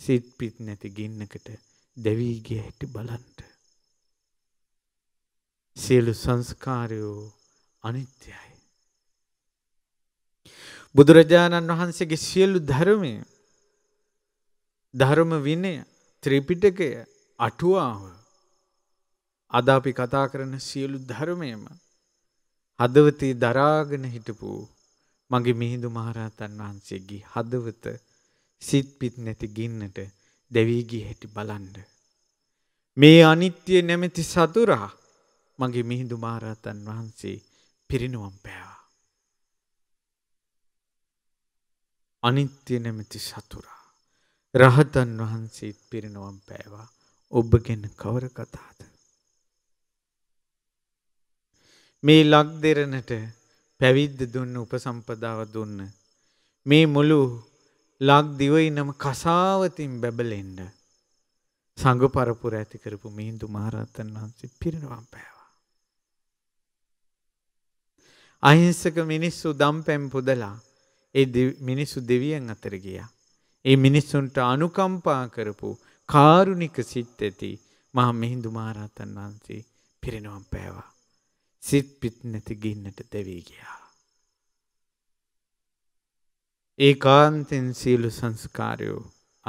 සිත් පිත් නැති ගින්නකට දැවී ගිය හැටි බලන්න. සියලු සංස්කාරයෝ අනිත්‍යයි. බුදුරජාණන් වහන්සේගේ සියලු ධර්මය ධර්ම විනය ත්‍රිපිටකය අටුවාව අද අපි කතා කරන සියලු ධර්මයම හදවතේ දරාගෙන හිටපු මගේ මිහිඳු මහරහතන් වහන්සේගේ හදවත සිත් පිත් නැති ගින්නට දැවී ගිය හැටි බලන්න. මේ අනිත්‍ය නැමැති සතුරා මගේ මිහිඳු මහරහතන් වහන්සේ පිරිනුවම් පෑවා. අනිත්‍ය නැමැති සතුරා රහතන් වහන්සේත් පිරිනුවම් පෑවා. ඔබ ගැන කවර කතාද? මේ ලක් දෙරණට පැවිද්ද දුන්න උපසම්පදාව දුන්න මේ මුළු ලක් දිවයිනම කසාවතින් බැබලෙන්න සංඝ පරපුර ඇති කරපු මිහිඳු මහරහතන් වහන්සේ පිරිනවම් පෑවා. අහිංසක මිනිස්සු දම් පැම් පුදලා ඒ මිනිස්සු දෙවියන් අතර ගියා. ඒ මිනිස්සුන්ට අනුකම්පා කරපු කාරුණික සිත් ඇති මහා මිහිඳු මහරහතන් වහන්සේ පිරිනවම් පෑවා. සිත් පිට නැති ගින්නට දෙවි ගියා. ඒ කාන්තෙන් සියලු සංස්කාරයෝ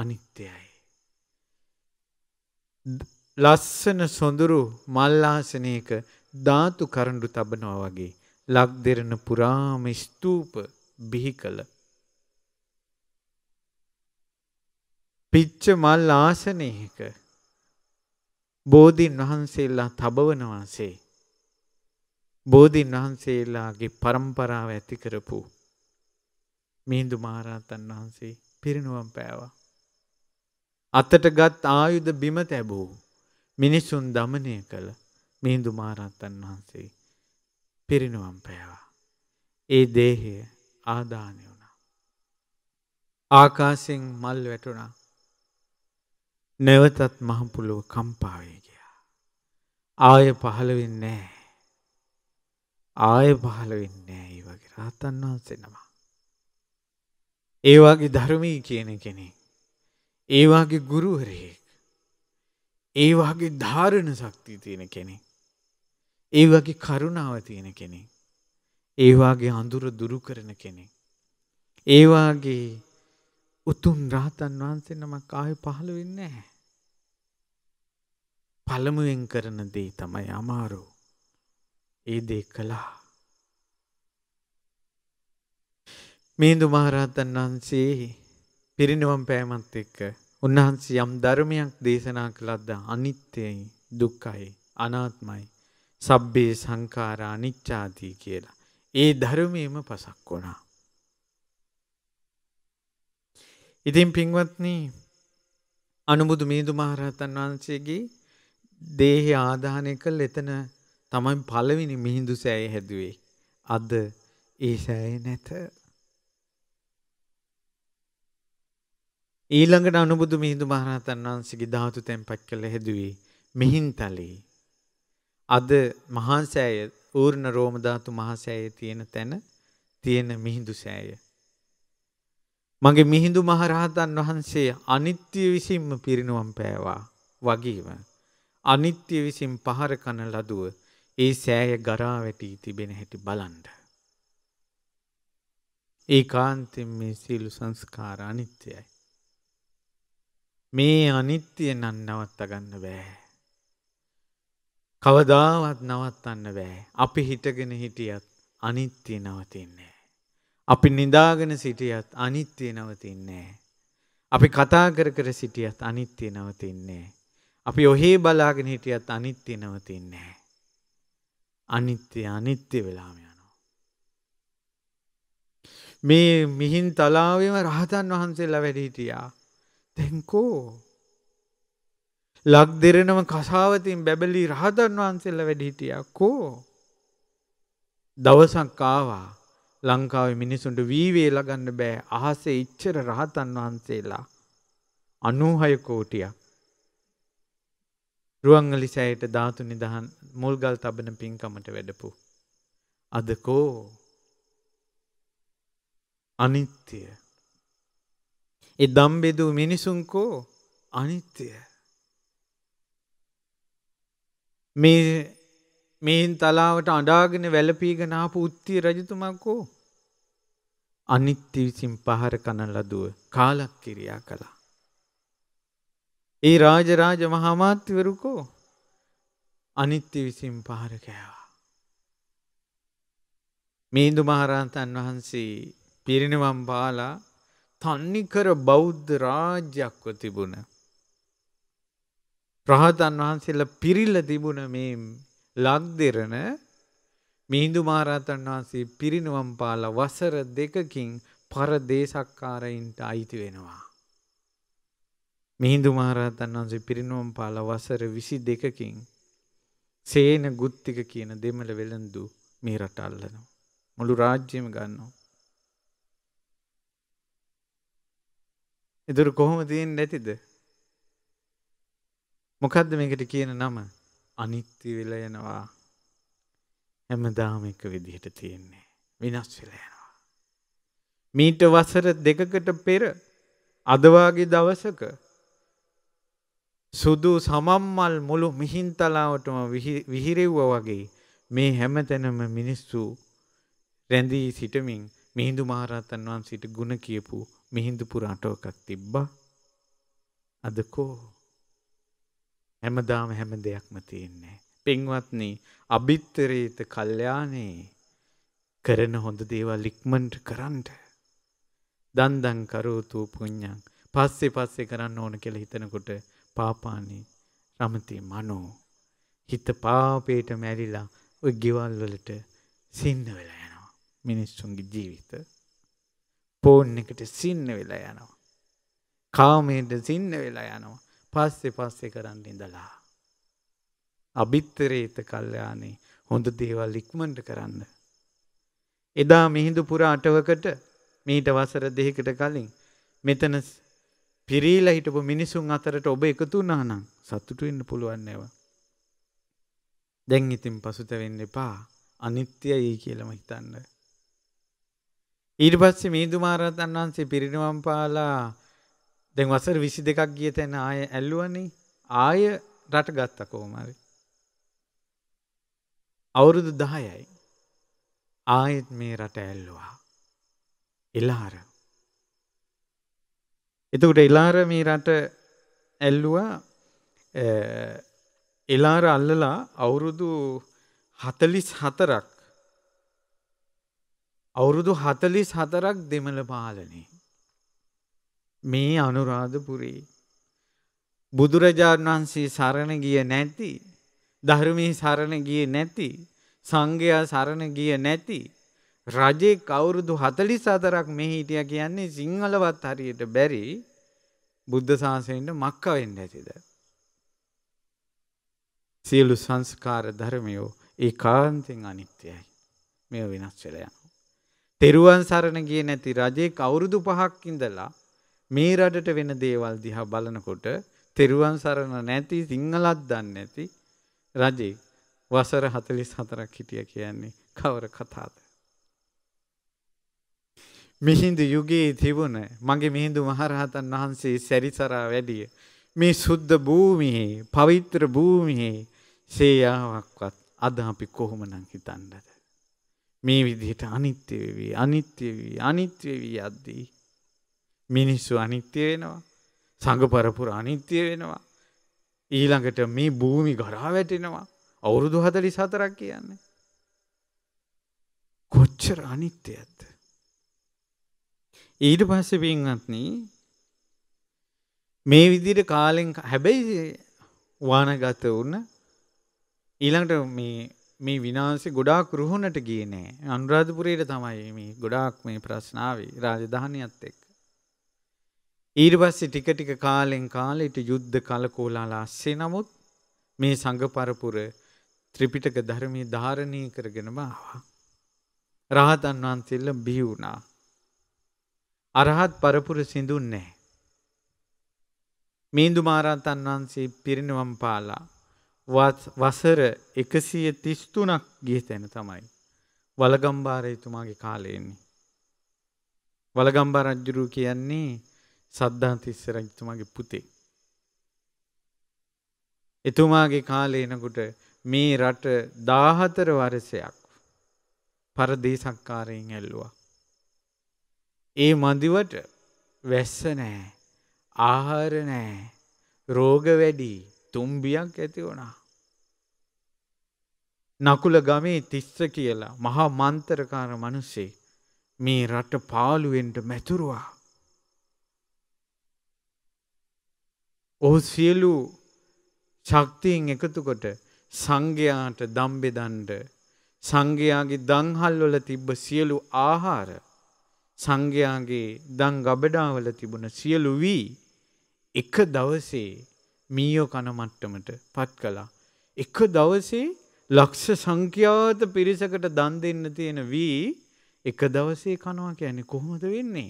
අනිත්‍යයි. ලස්සන සොඳුරු මල්ලාසනයක ධාතු කරඩු තබනවා වගේ ලක් දෙරන පුරාම ස්තූප බිහි කළ. පිච්ච මල් ආසනයක බෝධීන් වහන්සේල්ලා තබවනවාසේ. බෝධීන් වහන්සේලාගේ පරම්පරාව ඇති කරපු මිහිඳු මහරහතන් වහන්සේ පිරිනුවම් පෑවා. අතට ගත් ආයුධ බිම තැබූ මිනිසුන් දමනය කළ මිහිඳු මහරහතන් වහන්සේ පිරිනුවම් පෑවා. ඒ දේහය ආදානය වුණා. ආකාසිෙන් මල් වැටුණා නැවතත් මහපුළුව කම්පාවේ ගියා. ආය පහළවෙන්නේ ආය පහළවෙන්නේ ඒ වගේ රහතන් වහන්සෙනවා. ඒ වගේ ධර්මයේ කියන කෙනෙක්. ඒ වගේ ගුරුවරයෙක්. ඒ වගේ ධාරණ ශක්තිය තියෙන කෙනෙක්. ඒ වගේ කරුණාව තියෙන කෙනෙක්. ඒ වගේ අඳුර දුරු කරන කෙනෙක්. ඒ වගේ උතුම් රාතන් වහන්සේ නමක් ආයේ පහළ වෙන්නේ නැහැ. පළමුවෙන් කරන දේ තමයි අමාරු. ඒ දේ කළා. මිහිඳු මහරහතන් වහන්සේ පිරිනිවන් පෑමත් එක්ක උන්වහන්සේ යම් ධර්මයක් දේශනා කළාද අනිත්‍යයි දුක්ඛයි අනාත්මයි සබ්බේ සංඛාරා අනිච්චාති කියලා. ඒ ධර්මයේම පසක් වුණා. ඉතින් පින්වත්නි අනුබුදු මිහිඳු මහරහතන් වහන්සේගේ දේහය ආදාහනය කළ එතන තමයි පළවෙනි මිහිඳු සෑය හැදුවේ. අද ඒ සෑය නැත. ඊළඟට අනුබුදු මිහිඳු මහරහතන් වහන්සේගේ ධාතු තැන්පත් කළ හැදුවේ මිහින්තලේ. අද මහාසෑය ඌර්ණ රෝම ධාතු මහසෑයේ තියෙන තැන තියෙන මිහිඳු සෑය. මගේ මිහිඳු මහරහතන් වහන්සේ අනිත්‍ය විසින්ම පිරිනුවම් පෑවා වගේම අනිත්‍ය විසින් පහර කන ලදුව ඒ සෑය ගරා වැටී තිබෙන හැටි බලන්න. ඒ කාන්තෙන් මේ සියලු සංස්කාර අනිත්‍යයි. මේ අනිත්‍යය නම් නවත්ත ගන්න බෑ. කවදාවත් නවත්තන්න බෑ. අපි හිටගෙන හිටියත් අනිත්‍ය නවතින්නේ. අපි නිදාගෙන සිටියත් අනිත්‍ය නවතින්නේ. අපි කතා කර කර සිටියත් අනිත්‍ය නවතින්නේ. අපි ඔහේ බලාගෙන හිටියත් අනිත්‍ය නවතින්නේ. අනිත්‍ය අනිත්‍ය වෙලාම යනවා. මේ මිහින් තලාවෙම රහතන් වහන්සේලා වැඩ හිටියා. දැන්කෝ ලක් දෙරෙනම කසාවතින් බැබලි රහතන් වහන්සේලා වැඩ හිටියක්කෝ දවසක් ආවා ලංකාවේ මිනිසුන්ට වීවේ ලගන්න බෑ අහසේ ඉච්චර රහතන් වහන්සේලා අනූහය කෝටියක් රුවංගලි සෑයට ධාතු නිදහන් මුල්ගල් තබන පින්කමට වැඩපු. අදකෝ අනිත්‍යය ඒ දම්බෙදූ මිනිසුන්කෝ අනිත්‍යය. මේ මෙහින් තලාවට අඩාගෙන වැලපීගෙන ආපු උත්ති රජතුමක්කෝ අනිත්‍ය විසින් පහර කන ලදුව කාලක් කිරියා කළා. ඒ රාජරාජ මහාමාත්‍යවරුකෝ අනිත්‍ය විසින් පහර කෑවා. මිහිඳු මහරහතන් වහන්සේ පිරිනිවම් පාලා තන්නිකර බෞද්ධ රාජ්‍යක්ව තිබුණ. ප්‍රහතන් වහන්සේලා පිරිල්ල තිබුණ මේ ලක් දෙරන මිහිදු මාරාතන් වහන්සේ පිරිනුවම් පාල වසර දෙකකින් පර දේශක්කාරයින්ට අයිති වෙනවා. මිහිදු මාරාතන් වහන්සේ පිරිනුවම් පාල වසර විසි දෙකකින් සේන ගුත්තික කියන දෙමළ වෙළඳු මේ රට අල්ලනවා. මුළු රාජ්‍යම ගන්නවා. එදුර කොහොම තියෙන් නැතිද. මොකක්ද මේකට කියන නම අනිත්ති වෙල යනවා හැමදාම එක විදිහට තියෙන්නේ විනස් වෙලා යනවා. මීට වසර දෙකකට පෙර අදවාගේ දවසක සුදු සමම්මල් මුළු මිහින්තලාවටම විහිරෙව්ව වගේ මේ හැමතැනම මිනිස්සු රැඳී සිටමින් මිහිඳු මහරහතන් වහන්සේට ගුණ කියපු මිහිඳුපුර අටවකක් තිබ්බා. අද කෝ හැමදාම හැම දෙයක්ම තියෙන්නේ. පින්වත්නි, අභිත්තරේත කල්යාණේ කරන හොඳ දේවල් ඉක්මනට කරන්න. දන්දන් කරෝතු පුඤ්ඤං. පස්සේ පස්සේ කරන්න ඕන කියලා හිතනකොට පාපානි රමති මනෝ හිත පාපේට මැරිලා ඔය ගෙවල් වලට සින්න වෙලා යනවා මිනිස්සුන්ගේ ජීවිත පෝන් එකට සින්න වෙලා යනවා. කාමයට සින්න වෙලා යනවා. පස්සේ පස්සේ කරන්න ඉඳලා. අභිත්තරේත කල්යානේ හොඳ දේවල් ඉක්මනට කරන්න. එදා මිහිඳු පුර අටවකට මීට වසර දෙකකට කලින් මෙතන පිරීලා හිටපු මිනිසුන් අතරට ඔබ එකතු වුණා නම් සතුටු වෙන්න පුළුවන් නේව. දැන් ඉතින් පසුතැවෙන්න එපා. අනිත්‍යයි කියලාම හිතන්න. ඊට පස්සේ මිහිඳු මහරහතන් වහන්සේ පිරිනිවන් පාලා දැන් වසර 22ක් ගිය තැන ආය ඇල්ලුවනේ ආය රට ගත්ත කොහොම හරි අවුරුදු 10යි ආයෙත් මේ රට ඇල්ලුවා එලාර එතකොට එලාර මේ රට ඇල්ලුවා එලාර අල්ලලා අවුරුදු හතලිස් හතරක් අවුරුදු හතලිස් හතරක් දෙමළ පාලනේ. මේ අනුරාධපුරේ. බුදුරජාණන් වහන්සේ සරණ ගිය නැති ධර්මී සරණ ගිය නැති සංඝයා සරණ ගිය නැති රජේ කවුරුදු හතලි සතරක් මෙ හිටිය කියන්නේ සිංහලවත් හරියට බැරි බුද්ධ ශාසයෙන්ට මක්ක වෙන්න ඇතිද. සියලු සංස්කාර ධර්මයෝ ඒ කාන්තෙන් අනිත්‍යයයි මෙය වෙනස් වෙලයන්. තෙරුවන් සරණ ගිය නැති රජෙක් අවුරුදු පහක් ඉඳලා මේ රටට වෙන දේවල් දිහා බලනකොට තෙරුවන් සරණ නැති සිංහලත් දන්නේ නැති රජෙක් වසර 44ක් හිටිය කියන්නේ කවර කතාවද? මිහිඳු යුගයේ තිබුණ මගේ මිහිඳු මහරහතන් වහන්සේ සැරිසරා වැඩිය මේ සුද්ධ භූමියේ පවිත්‍ර භූමියේ සේයාවක්වත් අද අපි කොහොමනම් හිතන්නද? මේ විදිහට අනිත්‍ය වෙවි අනිත්‍ය වෙවි අනිත්‍ය වෙවි යද්දී මිනිස්සු අනිත්‍ය වෙනවා සංඝ පරපුර අනිත්‍ය වෙනවා ඊළඟට මේ භූමි ගරා වැටෙනවා අවුරුදු 44ක් කියන්නේ කොච්චර අනිත්‍යයක්ද ඊට පස්සේ පින්වත්නි මේ විදිහට කාලෙන් හැබැයි වානගත වුණ ඊළඟට මේ මේ විනාශය ගොඩාක් රුහුණට ගියේ නෑ. අනුරාධපුරයට තමයි මේ ගොඩාක් මේ ප්‍රශ්න ආවේ රාජධානියත් එක්ක. ඊට පස්සේ ටික ටික කාලෙන් කාලෙට යුද්ධ කලකෝලාල ASCII නමුත් මේ සංඝ පරපුර ත්‍රිපිටක ධර්මයේ ධාරණී කරගෙනම ආවා. රහතන් වහන්සේලා බිහි වුණා. අරහත් පරපුර සිඳුන්නේ නැහැ. මින්දු මහරහතන් වහන්සේ පිරිනවම් පාලා වසර එකසිය තිස්තුනක් ගිය තැන තමයි. වලගම්බාරයතුමාගේ කාලයෙන්නේ. වලගම්බා රජ්ජුරු කියන්නේ සද්ධාතිස්ස රජතුමාගේ පුතේ. එතුමාගේ කාලේ එනකොට මේ රට දාහතර වරසයක් පරදේසක්කාරයෙන් ඇල්ලුවා. ඒ මදිවට වැස්ස නෑ ආහාර නෑ රෝග වැඩී තුම්බියක් ඇති වුණා. නකුල ගමේ තිස්ස කියලා මහා මන්තරකාර මනුස්සේ මේ රට පාලුවෙන්ට මැතුරුවා. ඔහු සියලු ශක්තියෙන් එකතුකොට සංඝයාට දම්බෙදන්ඩ සංඝයාගේ දංහල්වල තිබ්බ සියලු ආහාර සංඝයාගේ දං ගබඩාවල තිබුණ සියලු වී එක දවසේ මීයෝ කන මට්ටමට පත් කළා. එක දවසේ ලක්ෂ සංඛ්‍යාත පිරිසකට දන් දෙන්න තියෙන වී එක දවසේ කනවා කියන්නේ කොහොමද වෙන්නේ?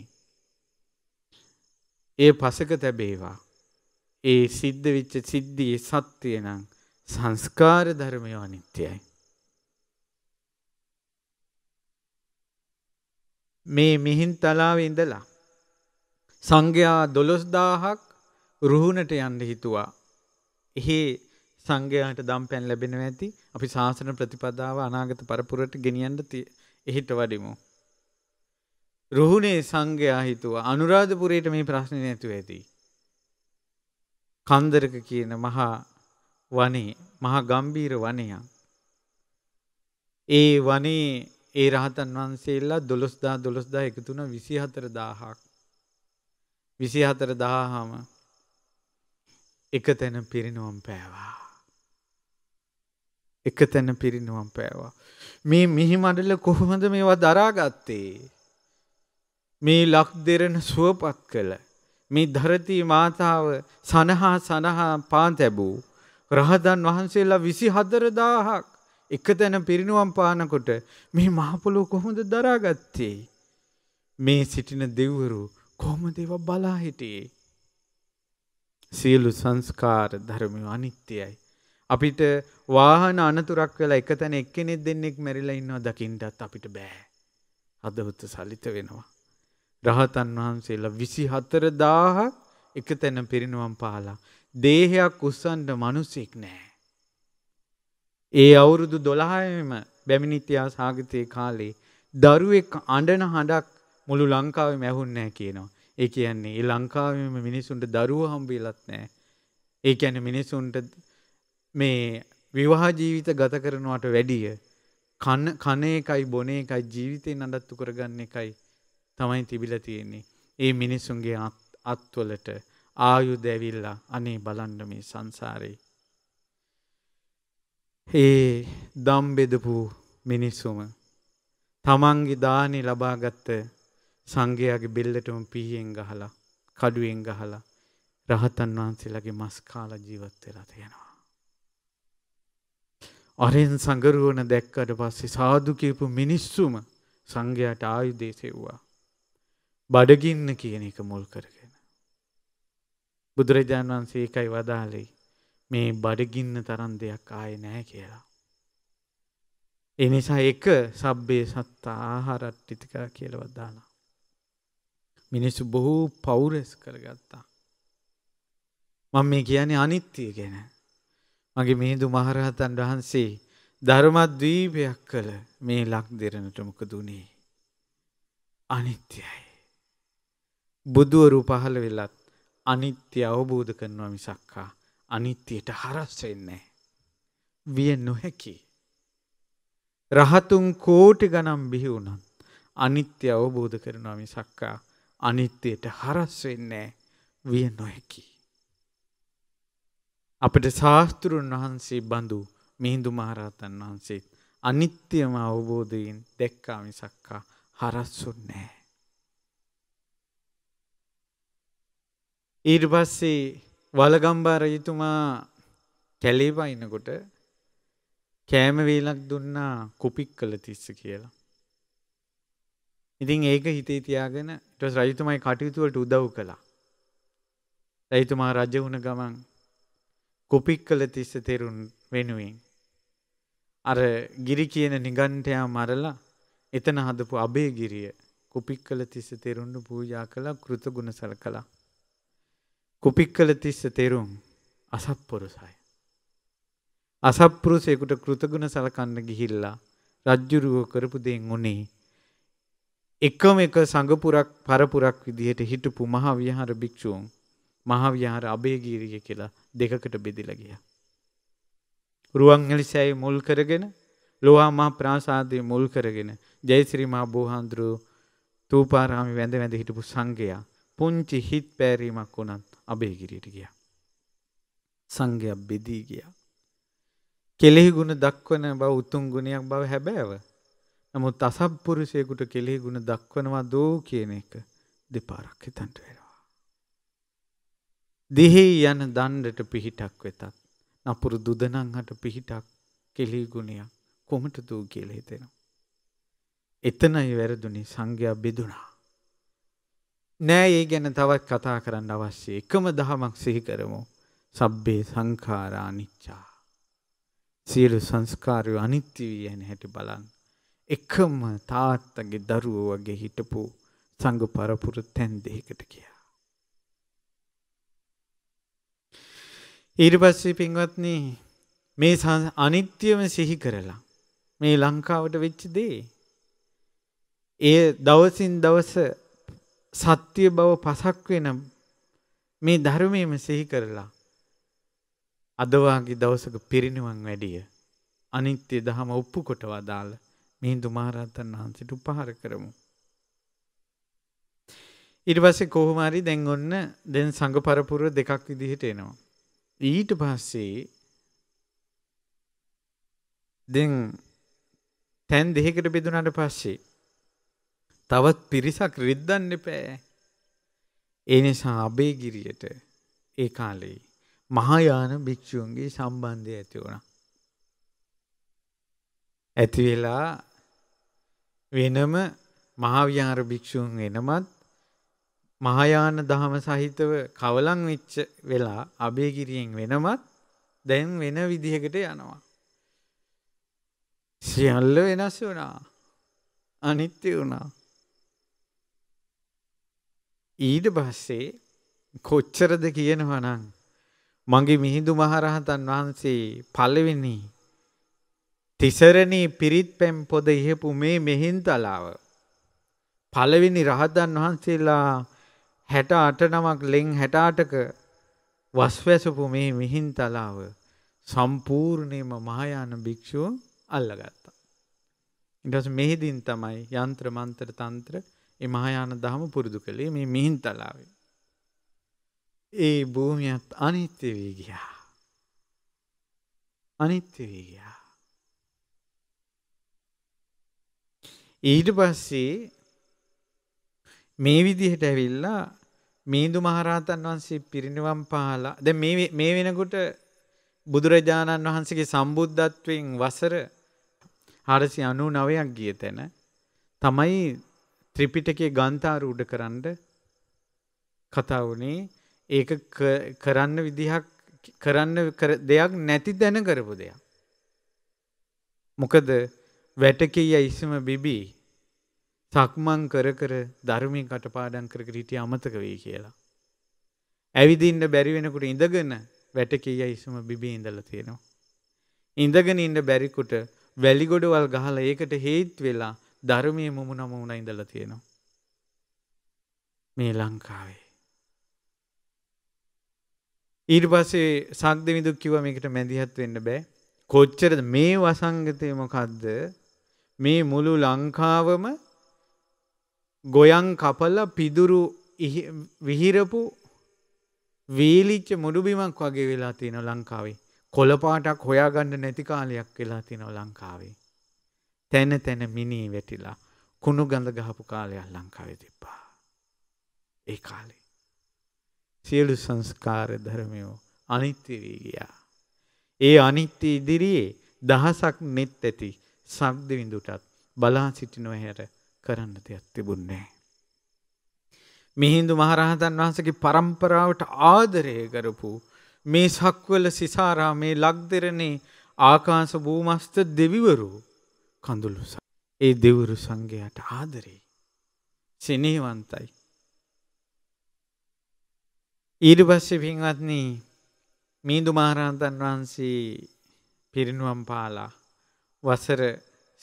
ඒ පසක තැබේවා. ඒ සිද්ධ වෙච්ච සිද්ධියේ සත්‍යය නම් සංස්කාර ධර්මය අනිත්‍යයි. මේ මිහින්තලාවේ ඉඳලා සංඝයා 12000ක් රුහුණට යන්න හිතුවා. එහි සංඝයාට දම් පැන් ලැබෙනවා ඇති. අපි ශාසන ප්‍රතිපදාව අනාගත පරපුරට ගෙනියන්න එහිට වඩිමු. රුහුණේ සංඝයා හිතුවා අනුරාධපුරයට මේ ප්‍රශ්නේ නැතුව ඇති. කන්දරක කියන මහා වනේ මහා ගම්බීර වනයක්. ඒ වනේ ඒ රහතන් වහන්සේල්ලා දොළොස්දා දොළොස්දා එකතුන විසි හතර දාහක්. විසි හතර දාහාම එක තැන පිරිනුවම් පෑවා. එක තැන පිරිනුවම් පෑවා. මේ මිහි මඩල කොහොමද මේවා දරාගත්තේ. මේ ලක් දෙරෙන සුවපත් කළ. මේ ධරතිී මාතාව සනහා සනහා පාතැබූ. රහදන් වහන්සේලා විසි හදරදාහක් එක තැන පිරිනුවම් පානකොට මේ මහපොලෝ කොහොඳ දරාගත්තේ. මේ සිටින දෙව්වරු කොහොම දෙව බලාහිටේ. සියලු සංස්කාර ධර්මය අනිත්‍යයි. අපිට වාහන අනතුරක් වෙලා එක තැන එක්කෙනෙක් දෙන්නෙක් මැරිලා ඉන්නවා දකිින්ටත් අපිට බෑ. අදවත්ත සලිත වෙනවා. රහතන් වහන්සේලා විසි හතර දාහ එක තැන පිරිනුවම් පාලා. දේහයක් උස්සන්ට මනුස්සෙක් නෑ. ඒ අවුරුදු දොළහයම බැමිනිත්‍යයා සාගතය කාලේ දරුවෙක් අඩන හඬක් මුළු ලංකාව මැහුන්නෑ කියනවා. ඒ කියන්නේ ලංකාවම මිනිසුන්ට දරුව හම්බිලත් නෑ. ඒ ඇන මිනිසුන්ට මේ විවාහජීවිත ගත කරනවට වැඩිය කන එකයි බොන එකයි ජීවිතය නඩත්තු කරගන්න එකයි තමයි තිබිල තියෙන්නේ. ඒ මිනිසුන්ගේ අත්වලට ආයු දැවිල්ලා අනේ බලන්ඩ මේ සංසාරයේ. ඒ දම් බෙදපු මිනිස්සුම තමන්ගේ දානි ලබාගත්ත සංඝයාගේ බෙල්ලටම පිහියෙන් ගහලා කඩුවෙන් ගහලා රහතන් වහන්සේලාගේ මස් කාලා ජීවත් වෙලා තියෙනවා. අරෙන් සංගරුවන දැක්කට පස්සේ සාදු කියපු මිනිස්සුම සංඝයාට ආයුධය සෙව්වා. බඩගින්න කියන එක මුල් කරගෙන. බුදුරජාණන් වහන්සේ ඒකයි වදාළේ මේ බඩගින්න තරම් දෙයක් ආයේ නැහැ කියලා. එනිසා එක සබ්බේ සත්තා ආහාරට්ටිතික කියලවදාලා. මිනිස්සු බොහෝ පෞරෙස් කරගත්තා. මං මේ කියන්නේ අනිත්‍යය ගැන. මගේ මිහිදු මහරහතන් වහන්සේ ධර්මද්වීපයක් කළ මේ ලක් දෙරණට මොකද වුණේ. අනිත්‍යයි. බුදුවරු පහළ වෙලත් අනිත්‍ය අවබෝධ කරනවා මිසක්කා අනිත්‍යයට හරස් වෙන්නේ. විය නොහැකි. රහතුන් කෝටි ගනම් බිහි වුණත් අනිත්‍ය අවබෝධ කරනවා මිසක්කා අනිත්‍යයට හරස් වෙන්නේ විය නොහැකි. අපට ශාස්තෘන් වහන්සේ බඳු මිහිඳු මහරහතන් වහන්සේත් අනිත්‍යම අවබෝධයෙන් දැක්කා මිසක්කා හරස්සුන් නෑ. ඊට පස්සේ වලගම්බාර යුතුමා කැලේ වයින්නකොට කෑම වේලක් දුන්නා කුපික් කළ තිස්ස කියලා. ඉතින් ඒක හිතේ තියාගෙන ඊට රජතුමයි කටයුතු වලට උදව් කළා. රජතුමා රජ වුණ ගමන් කුපික්කල තිස්ස තෙරුන් වෙනුවෙන් අර ගිරි කියන නිගණ්ඨයා මරලා එතන හදපු අබේගිරිය කුපික්කල තිස්ස තෙරුන්ව පූජා කළා කෘතගුණ සලකලා. කුපික්කල තිස්ස තෙරුන් අසත්පුරුසයි. අසත්පුරුෂයෙකුට කෘතගුණ සලකන්න ගිහිල්ලා රජ්ජුරුව කරපු දෙයින් උනේ එකම එක සඟපුරක් පරපුරක් විදිහට හිටපු මහා විහාර භික්ෂූන් මහා විහාර අභයගීරිය කියලා දෙකකට බෙදිලා ගියා. රුවන්වැලි සෑය මුල් කරගෙන ලෝහා මහා ප්‍රාසාදය මුල් කරගෙන ජයශ්‍රී මහා බෝහාන්දුරු තූපාරාමි වැඳ වැඳ හිටපු සංඝයා පුංචි හිත් පෑරීමක් වුණත් අභයගිරියට ගියා. සංඝයා බෙදී ගියා. කෙලෙහි ගුණ දක්වන බව උතුම් ගුණයක් බව හැබෑව. නමුත් අසප්පුරුෂයෙකුට කෙලෙහි ගුණ දක්වනවා දෝ කියන එක දෙපාරක් හිතන්ට වෙනවා. දෙහි යන දණ්ඩට පිහිටක් වෙතත් නපුරු දුදනං හට පිහිටක් කෙලෙහි ගුණයක් කොමට දූ කියල හිතෙනවා. එතනයි වැරදුනි සංඝයා බෙදුනා. නෑ ඒ ගැන තවත් කතා කරන්න අවශ්‍ය එකම දහමක් සිහි කරමු සබ්බේ සංඛාරා අනිච්චා. සියලු සංස්කාරය අනිත්‍ය වී යන හැටි බලන්න. එකම තාත්තගේ දරුවෝ වගේ හිටපු සංඝ පරපුර තැන් දෙකකට ගියා. ඊට පස්සේ පින්වත්නි මේ අනිත්‍යම සිහි කරලා මේ ලංකාවට වෙච්ච දේ ඒ දවසින් දවස සත්‍ය බව පසක් වෙන මේ ධර්මයම සිහි කරලා අදවාගේ දවසක පිරිනිවන් වැඩිය අනිත්‍ය දහම ඔප්පු කොට වදාළ මිහින්දු මහරහතන් වහන්සේට උපහාර කරමු. ඊට පස්සේ කොහොම හරි දැන් ඔන්න දැන් සංඝ පරපුර දෙකක් විදිහට එනවා. ඊට පස්සේ දැන් තැන් දෙකකට බෙදුනට පස්සේ තවත් පිරිසක් රිද්දන්න එපෑ. ඒ නිසා අබේගිරියට ඒ කාලේ මහායාන භික්ෂුන්ගේ සම්බන්ධය ඇති වුණා. ඇති වෙලා වෙනම මහාවිහාර භික්ෂූන් වෙනමත් මහායාන දහම සහිතව කවලම් වෙච්ච වෙලා අබේගිරියෙන් වෙනමත් දැන් වෙන විදිහකට යනවා. සියල්ල වෙනස් වුණා. අනිත්‍ය වුණා. ඊට පස්සේ කොච්චරද කියනවනම් මගේ මිහිඳු මහරහතන් වහන්සේ පළවෙනි තිසරණී පිරිත් පැම් පොද ඉහපු මේ මෙහින්තලාව. පළවෙනි රහතන් වහන්සේලා හැට අට නමක් ලෙන් හැටාටක වස්වැසපු මේ මිහින්තලාව සම්පූර්ණයම මහායාන භික්‍ෂුව අල්ලගත්තා. ඉටස් මෙහිදින් තමයි යන්ත්‍ර මන්ත්‍ර තන්ත්‍ර මහායාන දහම පුරුදු කළේ මේ මිහින්තලාවේ. ඒ භූමියත් අනිත්‍ය වී ගියා. අනිත්‍ය වී ගියා. ඊට පස්සේ මේ විදිහට ඇවිල්ලා මීදු මහරහතන් වහන්සේ පිරිනිවන් පාලා දැන් මේ මේ වෙනකොට බුදුරජාණන් වහන්සේගේ සම්බුද්ධත්වයෙන් වසර 499ක් ගිය තැන තමයි ත්‍රිපිටකයේ ගන්ථාරූඪ කරන්න කතා වුණේ ඒක කරන්න විදිහක් කරන්න දෙයක් නැති දැන කරපු දෙයක් මොකද වැටකීය ඉස්සම බිබී සක්මන් කර කර ධර්මී කටපාඩන් කර කරීටිය අමතක වේ කියලා. ඇවිදින්න බැරිවෙනකුට ඉඳගෙන වැටකීය ඉස්සම බිබී ඉඳල තියෙනවා. ඉඳගෙන ඉන්න බැරිකුට වැලිගොඩවල් ගහල ඒකට හේත් වෙලා ධර්මය මුමු නමුණ ඉඳල තියෙනවා. මේ ලංකාවේ. ඊට පස්සේ සක්දවිදුක් කිව මේකට මැදිහත් වෙන්න බෑ කොච්චරද මේ වසංගතය මොකක්ද මේ මුළු ලංකාවම ගොයන් කපල්ල පිදුරු විහිරපු වීලිච්ච මුඩුබිමක් වගේ වෙලා තියෙන ලංකාවේ. කොළපාටක් හොයාගන්න නැතිකාලයක් වෙලා තිනව ලංකාවේ. තැන තැන මිනී වෙටිලා කුණු ගඳ ගහපු කාලයක් ලංකාවේ තිබ්බා. ඒ කාලේ. සියලු සංස්කාර ධර්මයෝ අනිත්‍ය වී ගියා. ඒ අනිත්‍ය ඉදිරියේ දහසක් නෙත් ඇති සක්දවිඳුටත් බලා සිටි නොහැර කරන්න දෙයක් තිබුන්නේ. මිහින්දු මහරහතන් වහන්සගේ පරම්පරාවට ආදරය කරපු මේ සක්වල සිසාරා මේ ලක්දෙරණේ ආකාස භූමස්ත දෙවිවරු කඳුළු ඒ දෙවරු සංඝයට ආදරේ සෙනේවන්තයි. ඊඩුපස්සෙ පින්වත්නී මීදු මහරහතන් වහන්සේ පිරිනුවම් පාලා වසර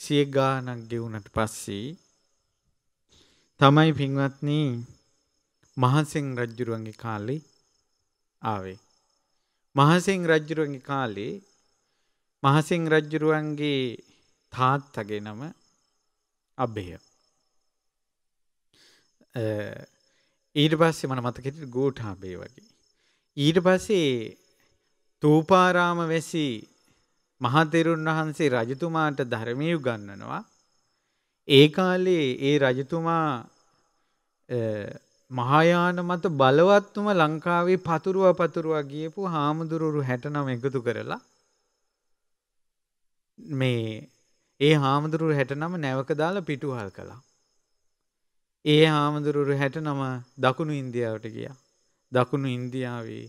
සිය ගානක් ගෙවුනට පස්සේ තමයි පින්වත්නි මහසෙන් රජුරුවන්ගේ කාලේ ආවේ. මහසෙන් රජුරුවන්ගේ කාලේ මහසෙන් රජුරුවන්ගේ තාත්තගේ නම අබ්බේය. ඊට පස්සේ මන මතකෙට ගෝඨාබේ වගේ. ඊට පස්සේ තූපාරාම වැසි මහතෙරුන් වහන්සේ රජතුමාට ධර්මය උගන්වනවා. ඒ කාලේ ඒ රජතුමා මහායාන මත බලවත්තුම ලංකාවේ පතුරුව පතුරුව ගියපු හාමුදුරුවරු හැටනම් එකතු කරලා මේ ඒ හාමුදුරුවරු හැටනම නැවක දාලා පිටුහල් කළා. ඒ හාමුදුරුවරු හැටනම දකුණු ඉන්දියාවට ගියා. දකුණු ඉන්දියාවේ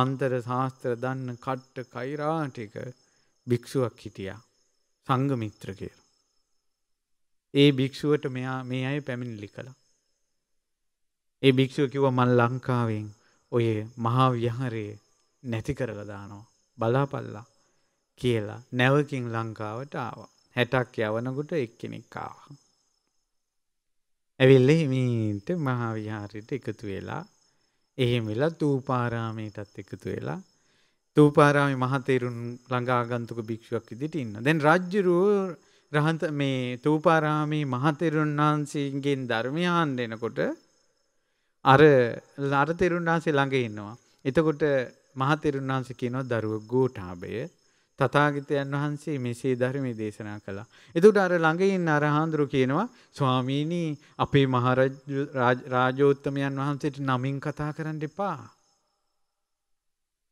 මන්තර ශාස්ත්‍ර දන්න කට්ට කෛරාටික භික්‍ෂුවක් හිටියා සංගමිත්‍ර කියර. ඒ භික්‍ෂුවට මෙයා මේ අය පැමිණිලි කළ. ඒ භික්‍ෂුව කිව මල් ලංකාවෙන් ඔය මහා විහරයේ නැති කරලදානවා බලාපල්ලා කියලා නැවකින් ලංකාවට ආවා හැටක් යවනකුට එක්කෙනෙක්කාව. ඇවිල්ල හිමීන්ට මහාවිහාරයට එකතු වෙලා එහෙම වෙලා තූපාරාමයටත් එකතු වෙලා තූපාරාමි මහතේරුන් ළඟාගන්තුක භික්ෂුවක් ඉදිට ඉන්න. දැන් රජ්ජුරුව රහන්ත මේ තූපාරාමී මහතෙරුන් වහන්සේගෙන් ධර්මයහන් දෙනකොට අර ලරතෙරුන් වහන්සේ ළඟ ඉන්නවා. එතකොට මහතෙරුන් වහන්සේ කියනවා දරුව ගෝඨාභය තථාගතයන් වහන්සේ මෙසේ ධර්මයේ දේශනා කළා. එතකොට අර ළඟ ඉන්න අරහඳුරු කියනවා ස්වාමීනි අපේ මහරජ රාජෝත්තමයන් වහන්සේට නමින් කතා කරන්න එපා.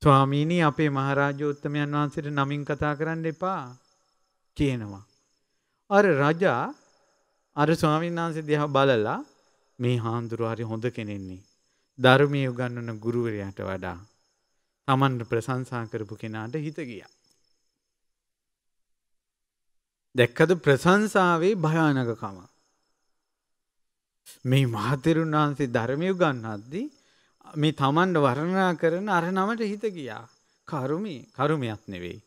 ස්වාමීනී අපේ මහරාජෝත්තමයන් වහන්සේට නමින් කතා කරන්න එපා කියනවා. අර රජා අර ස්වාමීන් වහන්සේ දිහා බලලා මේ හාමුදුරුවෝ හරි හොඳ කෙනෙන්නේ. ධර්මයේ උගන්වන ගුරුවරයාට වඩා තමන්ට ප්‍රශංසා කරපු කෙනාට හිත ගියා. දැක්කද ප්‍රශංසාවේ භයානකකම. මේ මහතෙරුන් වහන්සේ ධර්මය උගන්වද්දී මේ තමන්ට වර්ණනා කරන අර නමට හිත ගියා. කරුමි කරුමයක් නෙවෙයි.